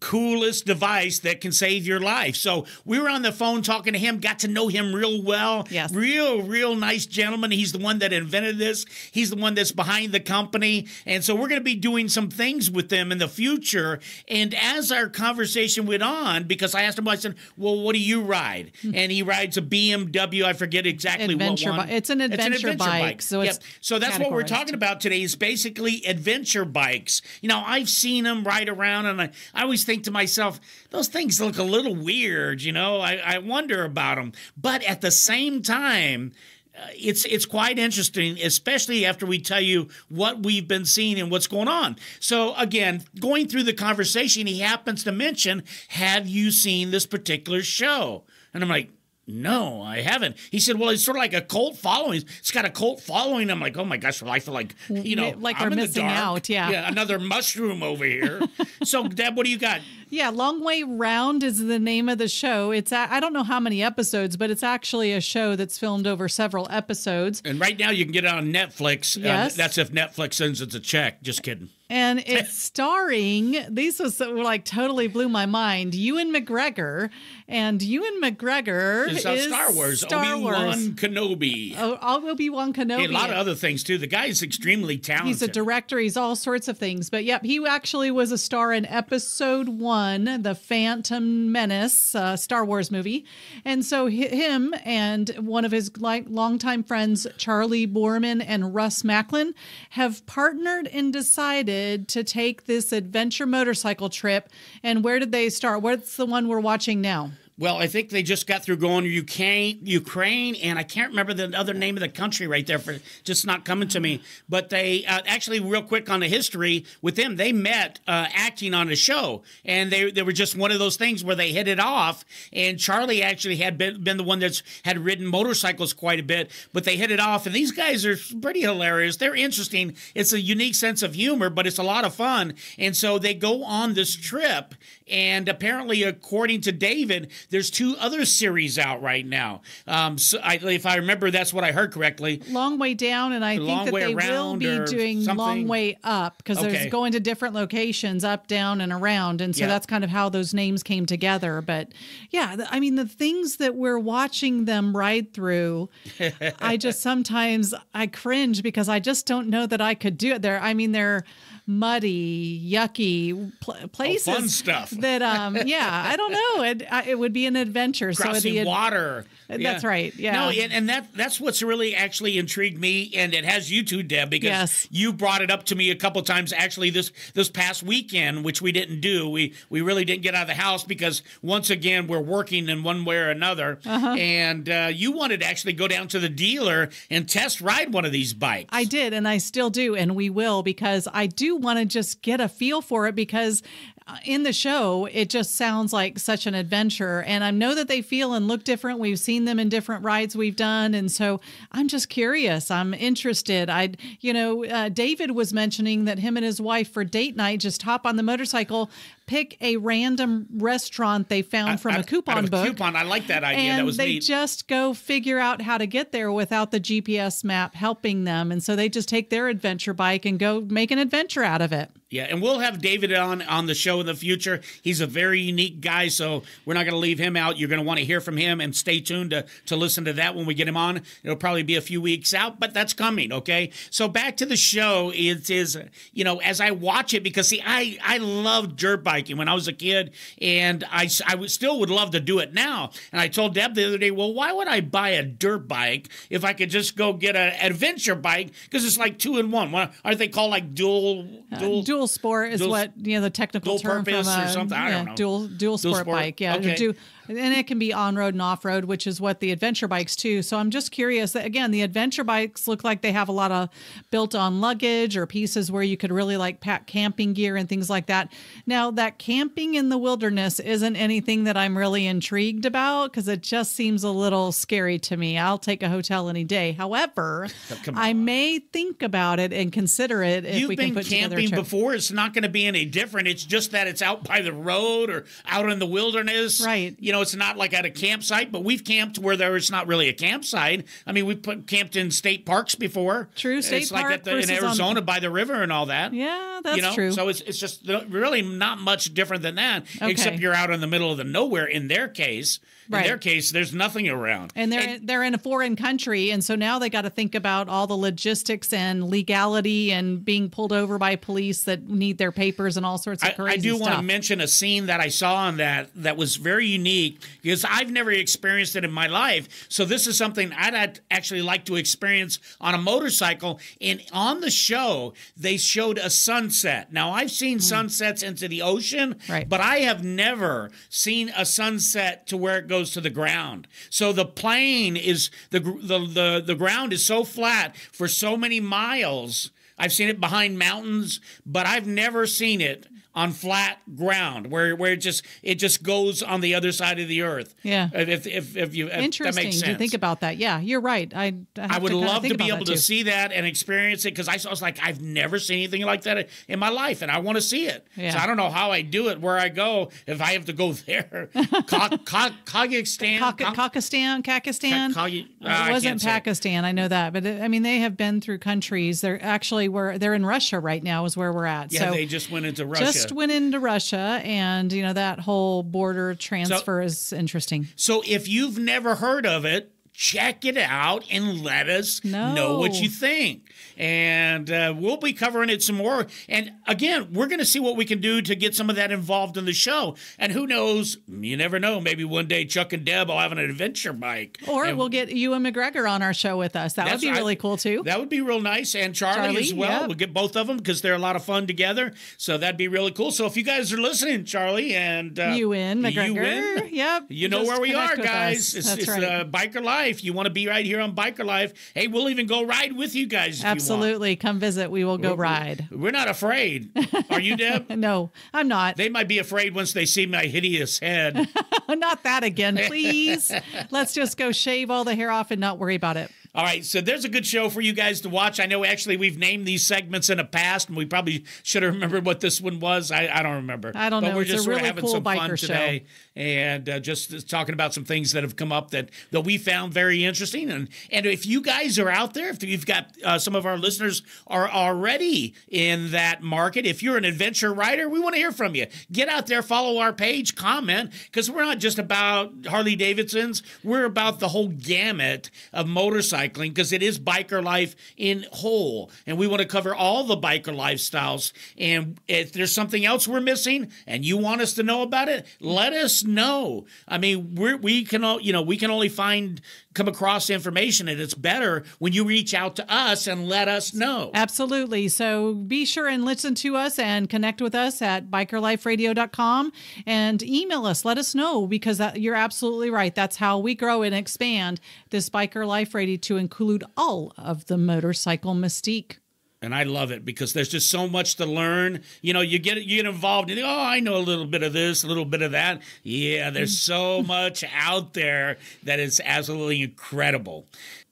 coolest device that can save your life. So we were on the phone talking to him, got to know him real well. Yes. Real, real nice gentleman. He's the one that invented this. He's the one that's behind the company. And so we're going to be doing some things with them in the future. And as our conversation went on, because I asked him, I said, well, what do you ride? Hmm. and he rides a BMW. I forget exactly adventure what one. It's an adventure, it's an adventure bike, bike. So yep. So that's what we're talking about today is basically adventure bikes. You know, I've seen them ride around and I, I always think to myself, those things look a little weird, you know. I, I wonder about them. But at the same time, uh, it's it's quite interesting, especially after we tell you what we've been seeing and what's going on. So again, going through the conversation, he happens to mention, "Have you seen this particular show?" And I'm like, no, I haven't. He said, well, it's sort of like a cult following. It's got a cult following. I'm like, oh my gosh, well, I feel like, you know, like I'm we're missing out. Yeah. yeah. Another mushroom over here. so, Deb, what do you got? Yeah. Long Way Round is the name of the show. It's, I don't know how many episodes, but it's actually a show that's filmed over several episodes. And right now you can get it on Netflix. Yes. Um, that's if Netflix sends us a check. Just kidding and it's starring these was like totally blew my mind ewan mcgregor and ewan mcgregor is, is star wars star obi-wan wars. kenobi oh obi-wan kenobi a lot of other things too the guy is extremely talented he's a director he's all sorts of things but yep he actually was a star in episode one the phantom menace uh, star wars movie and so him and one of his like longtime friends charlie borman and russ macklin have partnered and decided decided to take this adventure motorcycle trip. And where did they start? What's the one we're watching now? Well, I think they just got through going to Ukraine, Ukraine, and I can't remember the other name of the country right there for just not coming to me. But they uh, actually, real quick on the history with them, they met uh, acting on a show, and they they were just one of those things where they hit it off. And Charlie actually had been, been the one that's had ridden motorcycles quite a bit, but they hit it off. And these guys are pretty hilarious. They're interesting. It's a unique sense of humor, but it's a lot of fun. And so they go on this trip, and apparently, according to David, there's two other series out right now. Um, so I, if I remember, that's what I heard correctly. Long way down, and I think that they will be doing something. long way up because okay. are going to different locations, up, down, and around, and so yeah. that's kind of how those names came together. But yeah, I mean, the things that we're watching them ride through, I just sometimes I cringe because I just don't know that I could do it. There, I mean, they're muddy, yucky pl places. Oh, fun stuff. That um, yeah, I don't know. It, it would be an adventure. Crossing so water. Uh, that's yeah. right. Yeah. No, and, and, that that's what's really actually intrigued me, and it has you too, Deb, because yes. you brought it up to me a couple times actually this this past weekend, which we didn't do. We we really didn't get out of the house because once again we're working in one way or another, uh -huh. and uh, you wanted to actually go down to the dealer and test ride one of these bikes. I did, and I still do, and we will because I do want to just get a feel for it because uh, in the show, it just sounds like such an adventure. And I know that they feel and look different. We've seen them in different rides we've done. And so I'm just curious. I'm interested. I, you know, uh, David was mentioning that him and his wife for date night just hop on the motorcycle pick a random restaurant they found I, from I, a coupon a book. Coupon, I like that idea. And that was they neat. just go figure out how to get there without the GPS map helping them, and so they just take their adventure bike and go make an adventure out of it. Yeah, and we'll have David on on the show in the future. He's a very unique guy, so we're not going to leave him out. You're going to want to hear from him, and stay tuned to to listen to that when we get him on. It'll probably be a few weeks out, but that's coming. Okay, so back to the show. It is you know as I watch it because see I I love dirt bikes hitchhiking when I was a kid, and I, I still would love to do it now. And I told Deb the other day, well, why would I buy a dirt bike if I could just go get an adventure bike? Because it's like two in one. Why, are they called like dual uh, dual, uh, dual sport is dual, what you know the technical term from, or something. I don't know. Dual dual sport, dual sport bike, yeah. Okay and it can be on road and off road, which is what the adventure bikes too. So I'm just curious that again, the adventure bikes look like they have a lot of built on luggage or pieces where you could really like pack camping gear and things like that. Now, that camping in the wilderness isn't anything that I'm really intrigued about because it just seems a little scary to me. I'll take a hotel any day. However, oh, I may think about it and consider it if You've we can put together a trip. before. It's not going to be any different. It's just that it's out by the road or out in the wilderness. Right. You know, know, it's not like at a campsite, but we've camped where there's not really a campsite. I mean, we've put, camped in state parks before. True, state it's park like the, in Arizona on... by the river and all that. Yeah, that's you know? true. So it's, it's just really not much different than that, okay. except you're out in the middle of the nowhere in their case. Right. In their case, there's nothing around, and they're and, they're in a foreign country, and so now they got to think about all the logistics and legality and being pulled over by police that need their papers and all sorts of I, I do stuff. want to mention a scene that I saw on that that was very unique because I've never experienced it in my life. So this is something I'd actually like to experience on a motorcycle. And on the show, they showed a sunset. Now I've seen mm. sunsets into the ocean, right. but I have never seen a sunset to where it goes to the ground. So the plane is the the the, the ground is so flat for so many miles. I've seen it behind mountains, but I've never seen it on flat ground where where it just it just goes on the other side of the earth. Yeah. If if if you if interesting to think about that. Yeah, you're right. I I, I would to love to be able to see that and experience it because I, was like I've never seen anything like that in my life and I want to see it. Yeah. So I don't know how I do it, where I go, if I have to go there. Kazakhstan, Kazakhstan, Kazakhstan. It uh, wasn't Pakistan. I know that, but I mean they have been through countries. They're actually where they're in Russia right now is where we're at. Yeah, they just went into Russia just went into Russia, and you know that whole border transfer so, is interesting. So if you've never heard of it, check it out and let us no. know what you think and uh, we'll be covering it some more. And again, we're going to see what we can do to get some of that involved in the show. And who knows? You never know. Maybe one day Chuck and Deb will have an adventure bike, or and we'll get you and McGregor on our show with us. That would be really I, cool too. That would be real nice, and Charlie, Charlie as well. Yep. We'll get both of them because they're a lot of fun together. So that'd be really cool. So if you guys are listening, Charlie and uh, you in McGregor, you Yep, you know Just where we are, guys. Us. It's, That's it's right. uh, biker life. You want to be right here on Biker Life. Hey, we'll even go ride with you guys if Absolutely. you want. Absolutely. Come visit. We will go we're, ride. We're not afraid. Are you, Deb? no, I'm not. They might be afraid once they see my hideous head. not that again, please. Let's just go shave all the hair off and not worry about it. All right, so there's a good show for you guys to watch. I know actually we've named these segments in the past, and we probably should have remembered what this one was. I, I don't remember. I don't but know. We're it's just a really having cool some biker fun show. today and uh, just talking about some things that have come up that, that we found very interesting. And, and if you guys are out there, if you've got uh, some of our listeners are already in that market, if you're an adventure rider, we want to hear from you. Get out there, follow our page, comment, because we're not just about Harley Davidson's, we're about the whole gamut of motorcycling because it is biker life in whole. And we want to cover all the biker lifestyles. And if there's something else we're missing and you want us to know about it, let us no. I mean, we we can all you know we can only find come across information, and it's better when you reach out to us and let us know. Absolutely. So be sure and listen to us and connect with us at bikerliferadio.com and email us. Let us know because that, you're absolutely right. That's how we grow and expand this Biker Life Radio to include all of the motorcycle mystique and I love it because there's just so much to learn. You know, you get you get involved and oh, I know a little bit of this, a little bit of that. Yeah, there's mm. so much out there that is absolutely incredible.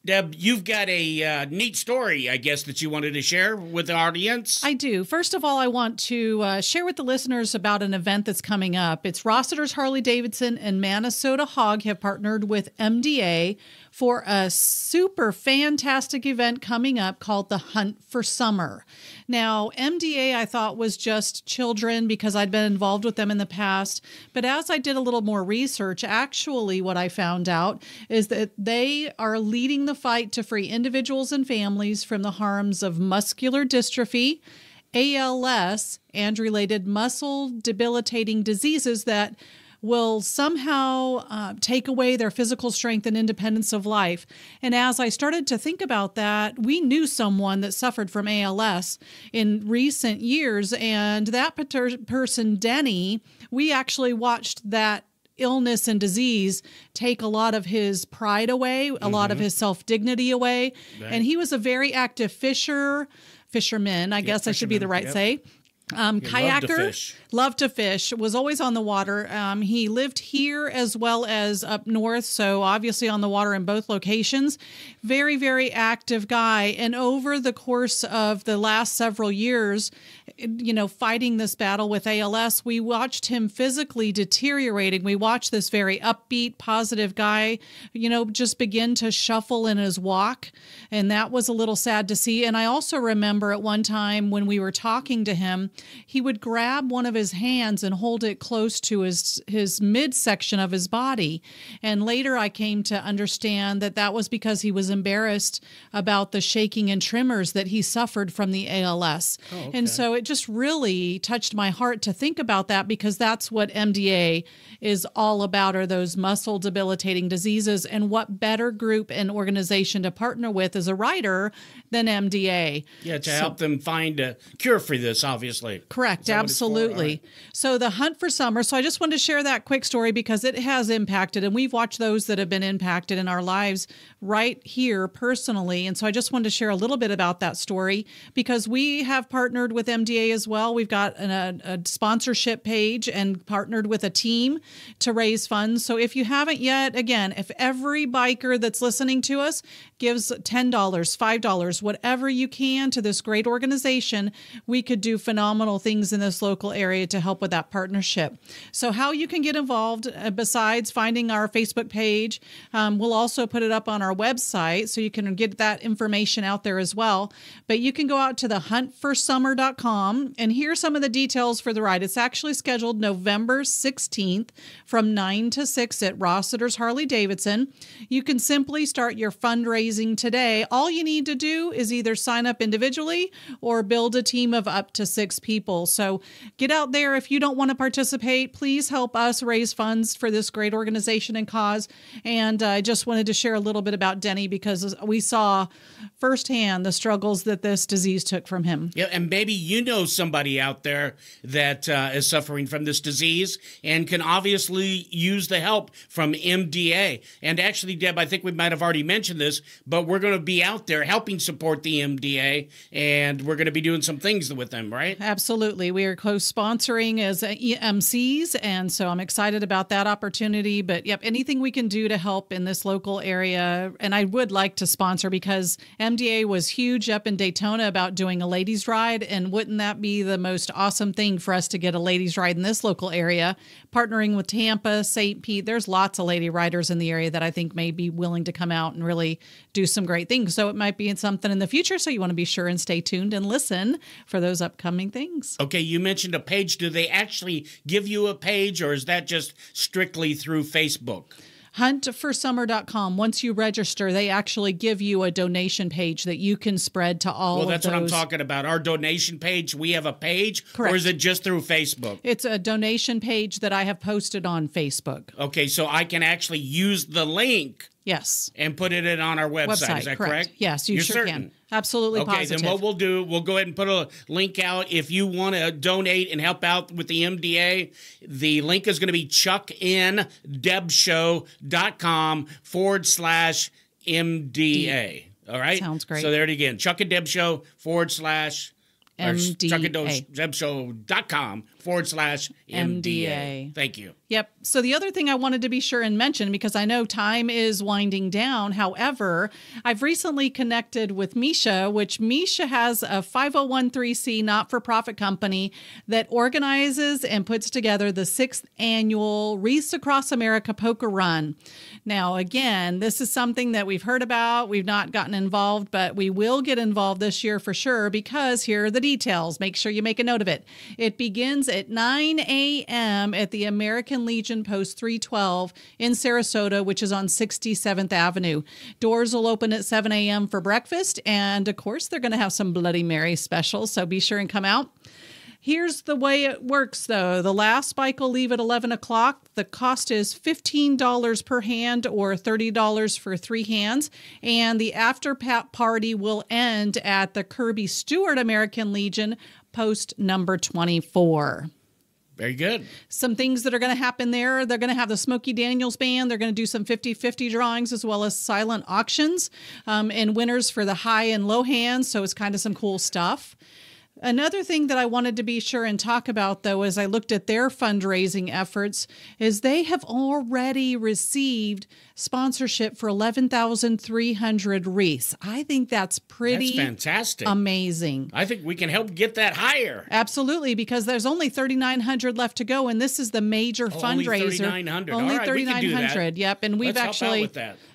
Deb, you've got a uh, neat story, I guess, that you wanted to share with the audience. I do. First of all, I want to uh, share with the listeners about an event that's coming up. It's Rossiter's Harley Davidson and Minnesota Hog have partnered with MDA for a super fantastic event coming up called The Hunt for Summer. Now, MDA I thought was just children because I'd been involved with them in the past. But as I did a little more research, actually, what I found out is that they are leading the fight to free individuals and families from the harms of muscular dystrophy. ALS and related muscle debilitating diseases that will somehow uh, take away their physical strength and independence of life. And as I started to think about that, we knew someone that suffered from ALS in recent years. And that person, Denny, we actually watched that illness and disease take a lot of his pride away, a mm -hmm. lot of mm-hmm. his self dignity away. And he was a very active fisher, fisherman, I guess I should be the right yep. say. Um, kayaker, loved to, to fish, was always on the water. Um, he lived here as well as up north, so obviously on the water in both locations. Very, very active guy. And over the course of the last several years, you know, fighting this battle with ALS, we watched him physically deteriorating. We watched this very upbeat, positive guy, you know, just begin to shuffle in his walk. And that was a little sad to see. And I also remember at one time when we were talking to him, he would grab one of his hands and hold it close to his his midsection of his body. And later I came to understand that that was because he was embarrassed about the shaking and tremors that he suffered from the ALS. Oh, okay. And so it just really touched my heart to think about that because that's what MDA is all about are those muscle debilitating diseases and what better group and organization to partner with as a writer than MDA. Yeah, to so, help them find a cure for this obviously. Correct, absolutely. Right. So the hunt for summer. So I just wanted to share that quick story because it has impacted, and we've watched those that have been impacted in our lives right here personally. And so I just wanted to share a little bit about that story because we have partnered with MDA as well. We've got an, a, a sponsorship page and partnered with a team to raise funds. So if you haven't yet, again, if every biker that's listening to us gives ten dollars, five dollars, whatever you can to this great organization, we could do phenomenal phenomenal things in this local area to help with that partnership. So, how you can get involved uh, besides finding our Facebook page, um, we'll also put it up on our website so you can get that information out there as well. But you can go out to the huntforsummer.com and hear some of the details for the ride. It's actually scheduled November 16th from 9 to 6 at Rossiter's Harley Davidson. You can simply start your fundraising today. All you need to do is either sign up individually or build a team of up to six people. So get out there. If you don't want to participate, please help us raise funds for this great organization and cause. And uh, I just wanted to share a little bit about Denny because we saw firsthand the struggles that this disease took from him. Yeah, and maybe you know somebody out there that uh, is suffering from this disease and can obviously use the help from MDA. And actually, Deb, I think we might have already mentioned this, but we're going to be out there helping support the MDA, and we're going to be doing some things with them, right? Absolutely Absolutely. We are co sponsoring as EMCs. And so I'm excited about that opportunity. But yep, anything we can do to help in this local area. And I would like to sponsor because MDA was huge up in Daytona about doing a ladies' ride. And wouldn't that be the most awesome thing for us to get a ladies' ride in this local area? partnering with Tampa, St. Pete. There's lots of lady riders in the area that I think may be willing to come out and really do some great things. So it might be something in the future. So you want to be sure and stay tuned and listen for those upcoming things. Okay, you mentioned a page. Do they actually give you a page or is that just strictly through Facebook? huntforsummer.com once you register they actually give you a donation page that you can spread to all well that's what i'm talking about our donation page we have a page Correct. or is it just through facebook it's a donation page that i have posted on facebook okay so i can actually use the link Yes. And put it on our website. website is that correct? correct? Yes, you You're sure certain? can. Absolutely okay, positive. then what we'll do, we'll go ahead and put a link out. If you want to donate and help out with the MDA, the link is going to be chuckindebshow.com forward slash MDA. All right? Sounds great. So there it again, chuckindebshow forward slash MDA. Show.com forward slash MDA. MDA. Thank you. Yep. So the other thing I wanted to be sure and mention, because I know time is winding down, however, I've recently connected with Misha, which Misha has a 5013C not for profit company that organizes and puts together the sixth annual Reese Across America Poker Run. Now, again, this is something that we've heard about. We've not gotten involved, but we will get involved this year for sure because here are the details. Make sure you make a note of it. It begins at 9 a.m. at the American Legion Post 312 in Sarasota, which is on 67th Avenue. Doors will open at 7 a.m. for breakfast. And of course, they're going to have some Bloody Mary specials. So be sure and come out. Here's the way it works though. The last bike will leave at 11 o'clock. The cost is $15 per hand or $30 for three hands. And the after party will end at the Kirby Stewart American Legion, post number 24. Very good. Some things that are going to happen there. They're going to have the Smokey Daniels Band. They're going to do some 50 50 drawings as well as silent auctions um, and winners for the high and low hands. So it's kind of some cool stuff. Another thing that I wanted to be sure and talk about, though, as I looked at their fundraising efforts, is they have already received sponsorship for 11,300 wreaths. I think that's pretty that's fantastic. Amazing. I think we can help get that higher. Absolutely, because there's only 3,900 left to go, and this is the major oh, fundraiser. Only 3,900. Only Right, 3, yep. And we've Let's actually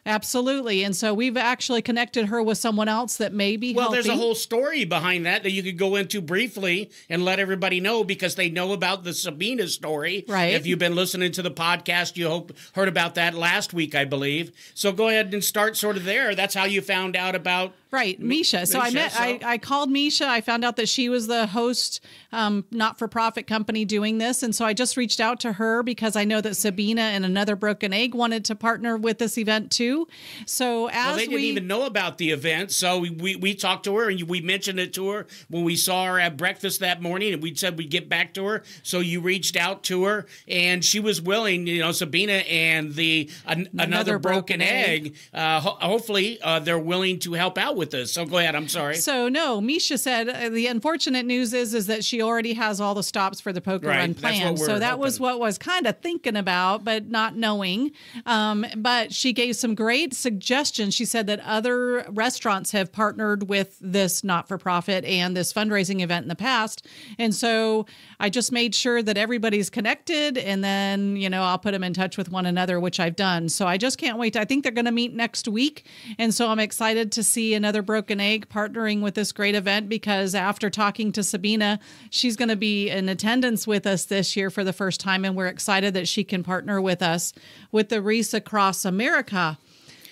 Absolutely. And so we've actually connected her with someone else that may be Well, there's a whole story behind that that you could go into briefly and let everybody know because they know about the Sabina story. Right. If you've been listening to the podcast, you hope heard about that last week, I believe. So go ahead and start sort of there. That's how you found out about Right, Misha. So Misha, I met, so. I, I called Misha. I found out that she was the host, um, not for profit company doing this. And so I just reached out to her because I know that Sabina and another Broken Egg wanted to partner with this event too. So as well, they didn't we, even know about the event. So we, we, we talked to her and we mentioned it to her when we saw her at breakfast that morning and we said we'd get back to her. So you reached out to her and she was willing, you know, Sabina and the an, another, another, broken, broken egg, egg. Uh, ho- hopefully uh, they're willing to help out with this. So go ahead. I'm sorry. So no, Misha said uh, the unfortunate news is is that she already has all the stops for the poker right. run planned. So that hoping. was what was kind of thinking about, but not knowing. Um, but she gave some great suggestions. She said that other restaurants have partnered with this not for profit and this fundraising event in the past, and so I just made sure that everybody's connected, and then you know I'll put them in touch with one another, which I've done. So I just can't wait. I think they're going to meet next week, and so I'm excited to see another Another Broken Egg partnering with this great event because after talking to Sabina, she's going to be in attendance with us this year for the first time. And we're excited that she can partner with us with the Race Across America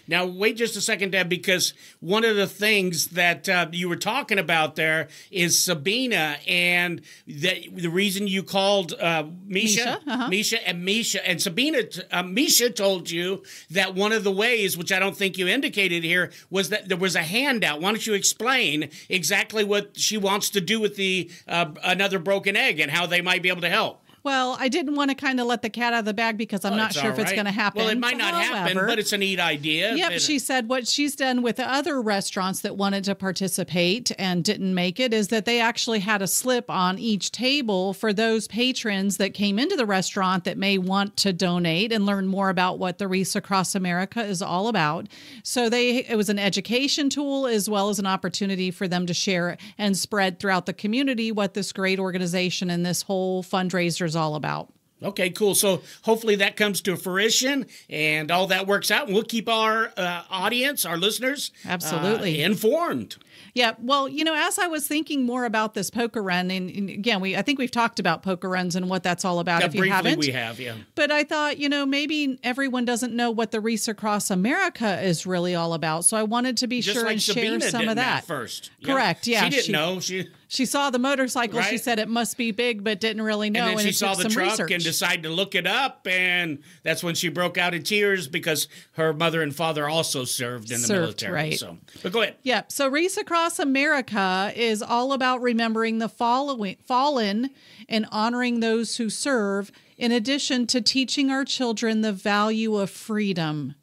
now, wait just a second, Deb, because one of the things that uh, you were talking about there is Sabina, and the, the reason you called uh, Misha, Misha, uh-huh. Misha, and Misha, and Sabina, uh, Misha told you that one of the ways, which I don't think you indicated here, was that there was a handout. Why don't you explain exactly what she wants to do with the uh, another broken egg and how they might be able to help? Well, I didn't want to kind of let the cat out of the bag because I'm well, not sure right. if it's going to happen. Well, it might not However, happen, but it's a neat idea. Yep, and, she said what she's done with other restaurants that wanted to participate and didn't make it is that they actually had a slip on each table for those patrons that came into the restaurant that may want to donate and learn more about what the Reese Across America is all about. So they it was an education tool as well as an opportunity for them to share and spread throughout the community what this great organization and this whole fundraiser is all about. Okay, cool. So hopefully that comes to fruition and all that works out, and we'll keep our uh, audience, our listeners, uh, absolutely uh, informed. Yeah. Well, you know, as I was thinking more about this poker run, and, and, again, we I think we've talked about poker runs and what that's all about. Yeah, if you haven't, we have. Yeah. But I thought, you know, maybe everyone doesn't know what the Race Across America is really all about, so I wanted to be Just sure like and Sabina share some of that, first. Correct. Yeah. yeah she didn't she, know she she saw the motorcycle. Right? She said it must be big, but didn't really know. And then she and saw the truck research. and decided to look it up, and that's when she broke out in tears because her mother and father also served in the served, military. Right. So, but go ahead. Yep. So Race Across America is all about remembering the following fallen and honoring those who serve. In addition to teaching our children the value of freedom.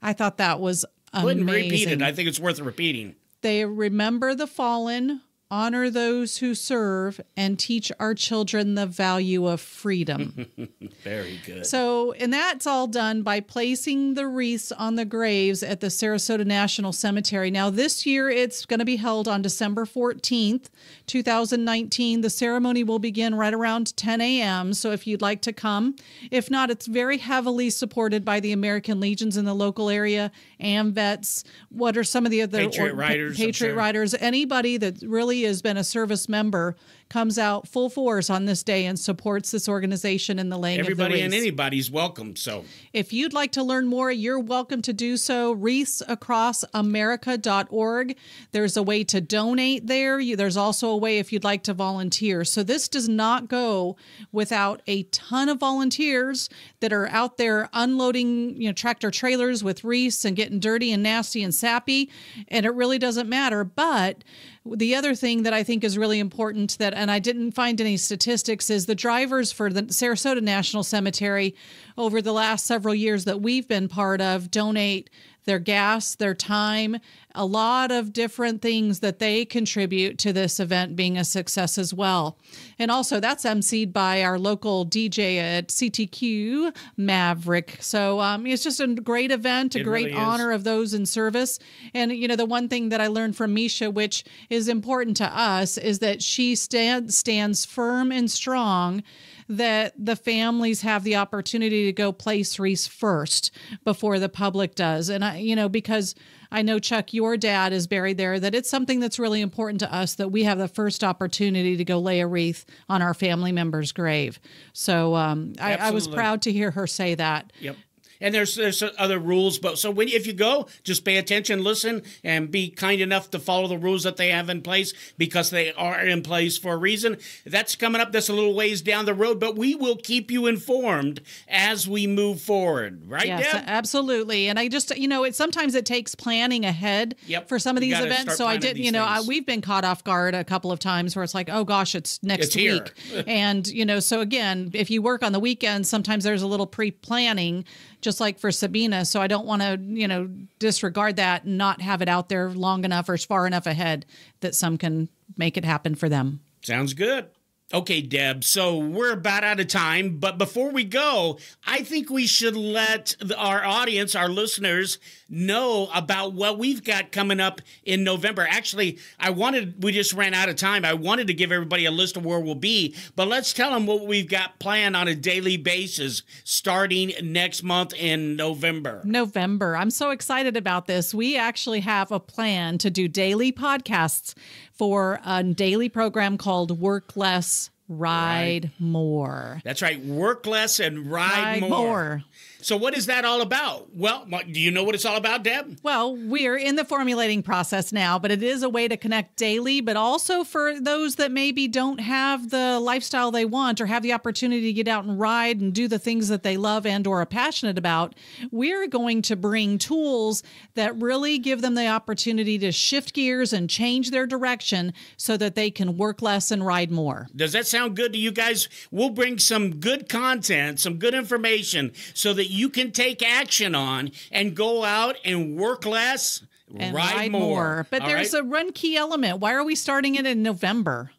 I thought that was amazing. Wouldn't repeat it. I think it's worth repeating. They remember the fallen, honor those who serve, and teach our children the value of freedom. Very good. So, and that's all done by placing the wreaths on the graves at the Sarasota National Cemetery. Now, this year it's going to be held on December 14th, 2019. The ceremony will begin right around 10 a.m. So, if you'd like to come, if not, it's very heavily supported by the American Legions in the local area, AMVETS. What are some of the other Patriot or, Riders? Patriot sure. Riders, anybody that really has been a service member comes out full force on this day and supports this organization in the laying Everybody of the wreaths. and anybody's welcome. So if you'd like to learn more, you're welcome to do so. Wreathsacrossamerica.org. There's a way to donate there. You, there's also a way if you'd like to volunteer. So this does not go without a ton of volunteers that are out there unloading, you know, tractor trailers with wreaths and getting dirty and nasty and sappy. And it really doesn't matter. But the other thing that I think is really important that and I didn't find any statistics, is the drivers for the Sarasota National Cemetery over the last several years that we've been part of donate their gas, their time, a lot of different things that they contribute to this event being a success as well. And also, that's emceed by our local DJ at CTQ, Maverick. So um, it's just a great event, a it great really honor of those in service. And, you know, the one thing that I learned from Misha, which is important to us, is that she stand, stands firm and strong that the families have the opportunity to go place Cerise first before the public does. And I, you know, because I know Chuck, your dad is buried there, that it's something that's really important to us that we have the first opportunity to go lay a wreath on our family member's grave. So um, I, I was proud to hear her say that. Yep and there's there's other rules. But so when, if you go, just pay attention, listen, and be kind enough to follow the rules that they have in place because they are in place for a reason. That's coming up. That's a little ways down the road, but we will keep you informed as we move forward. Right? Yes, absolutely. And I just you know, it sometimes it takes planning ahead yep. for some of these events. So I didn't, you know, I, we've been caught off guard a couple of times where it's like, oh gosh, it's next it's week, and you know, so again, if you work on the weekend, sometimes there's a little pre planning just like for Sabina. So I don't want to, you know, disregard that and not have it out there long enough or far enough ahead that some can make it happen for them. Sounds good. Okay, Deb. So we're about out of time. But before we go, I think we should let our audience, our listeners, know about what we've got coming up in November. Actually, I wanted, we just ran out of time. I wanted to give everybody a list of where we'll be, but let's tell them what we've got planned on a daily basis starting next month in November. November. I'm so excited about this. We actually have a plan to do daily podcasts for a daily program called Work Less, Ride right. More. That's right. Work less and ride, ride more. more. So, what is that all about? Well, do you know what it's all about, Deb? Well, we're in the formulating process now, but it is a way to connect daily, but also for those that maybe don't have the lifestyle they want or have the opportunity to get out and ride and do the things that they love and or are passionate about. We're going to bring tools that really give them the opportunity to shift gears and change their direction so that they can work less and ride more. Does that sound good to you guys? We'll bring some good content, some good information so that you can take action on and go out and work less, and ride, ride more. more. But All there's right? a run key element. Why are we starting it in November?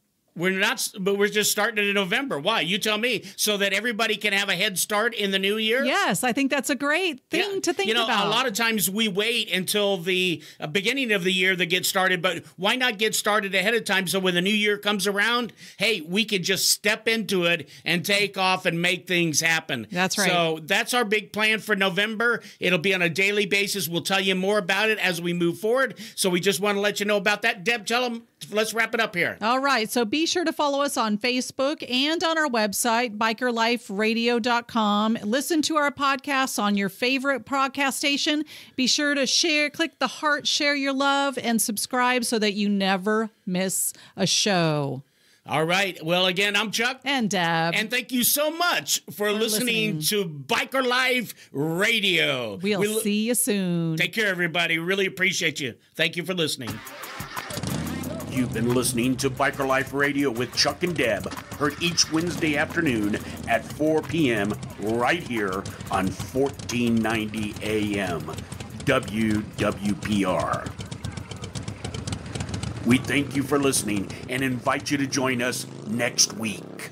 We're not, but we're just starting it in November. Why? You tell me, so that everybody can have a head start in the new year. Yes, I think that's a great thing yeah. to think. You know, about. a lot of times we wait until the uh, beginning of the year to get started, but why not get started ahead of time so when the new year comes around, hey, we can just step into it and take off and make things happen. That's right. So that's our big plan for November. It'll be on a daily basis. We'll tell you more about it as we move forward. So we just want to let you know about that. Deb, tell them let's wrap it up here. All right. So be sure to follow us on Facebook and on our website, bikerliferadio.com. Listen to our podcasts on your favorite podcast station. Be sure to share, click the heart, share your love, and subscribe so that you never miss a show. All right. Well, again, I'm Chuck. And Deb. And thank you so much for, listening, listening, to Biker Life Radio. We'll, we'll see you soon. Take care, everybody. Really appreciate you. Thank you for listening. You've been listening to Biker Life Radio with Chuck and Deb, heard each Wednesday afternoon at 4 p.m. right here on 1490 a.m. WWPR. We thank you for listening and invite you to join us next week.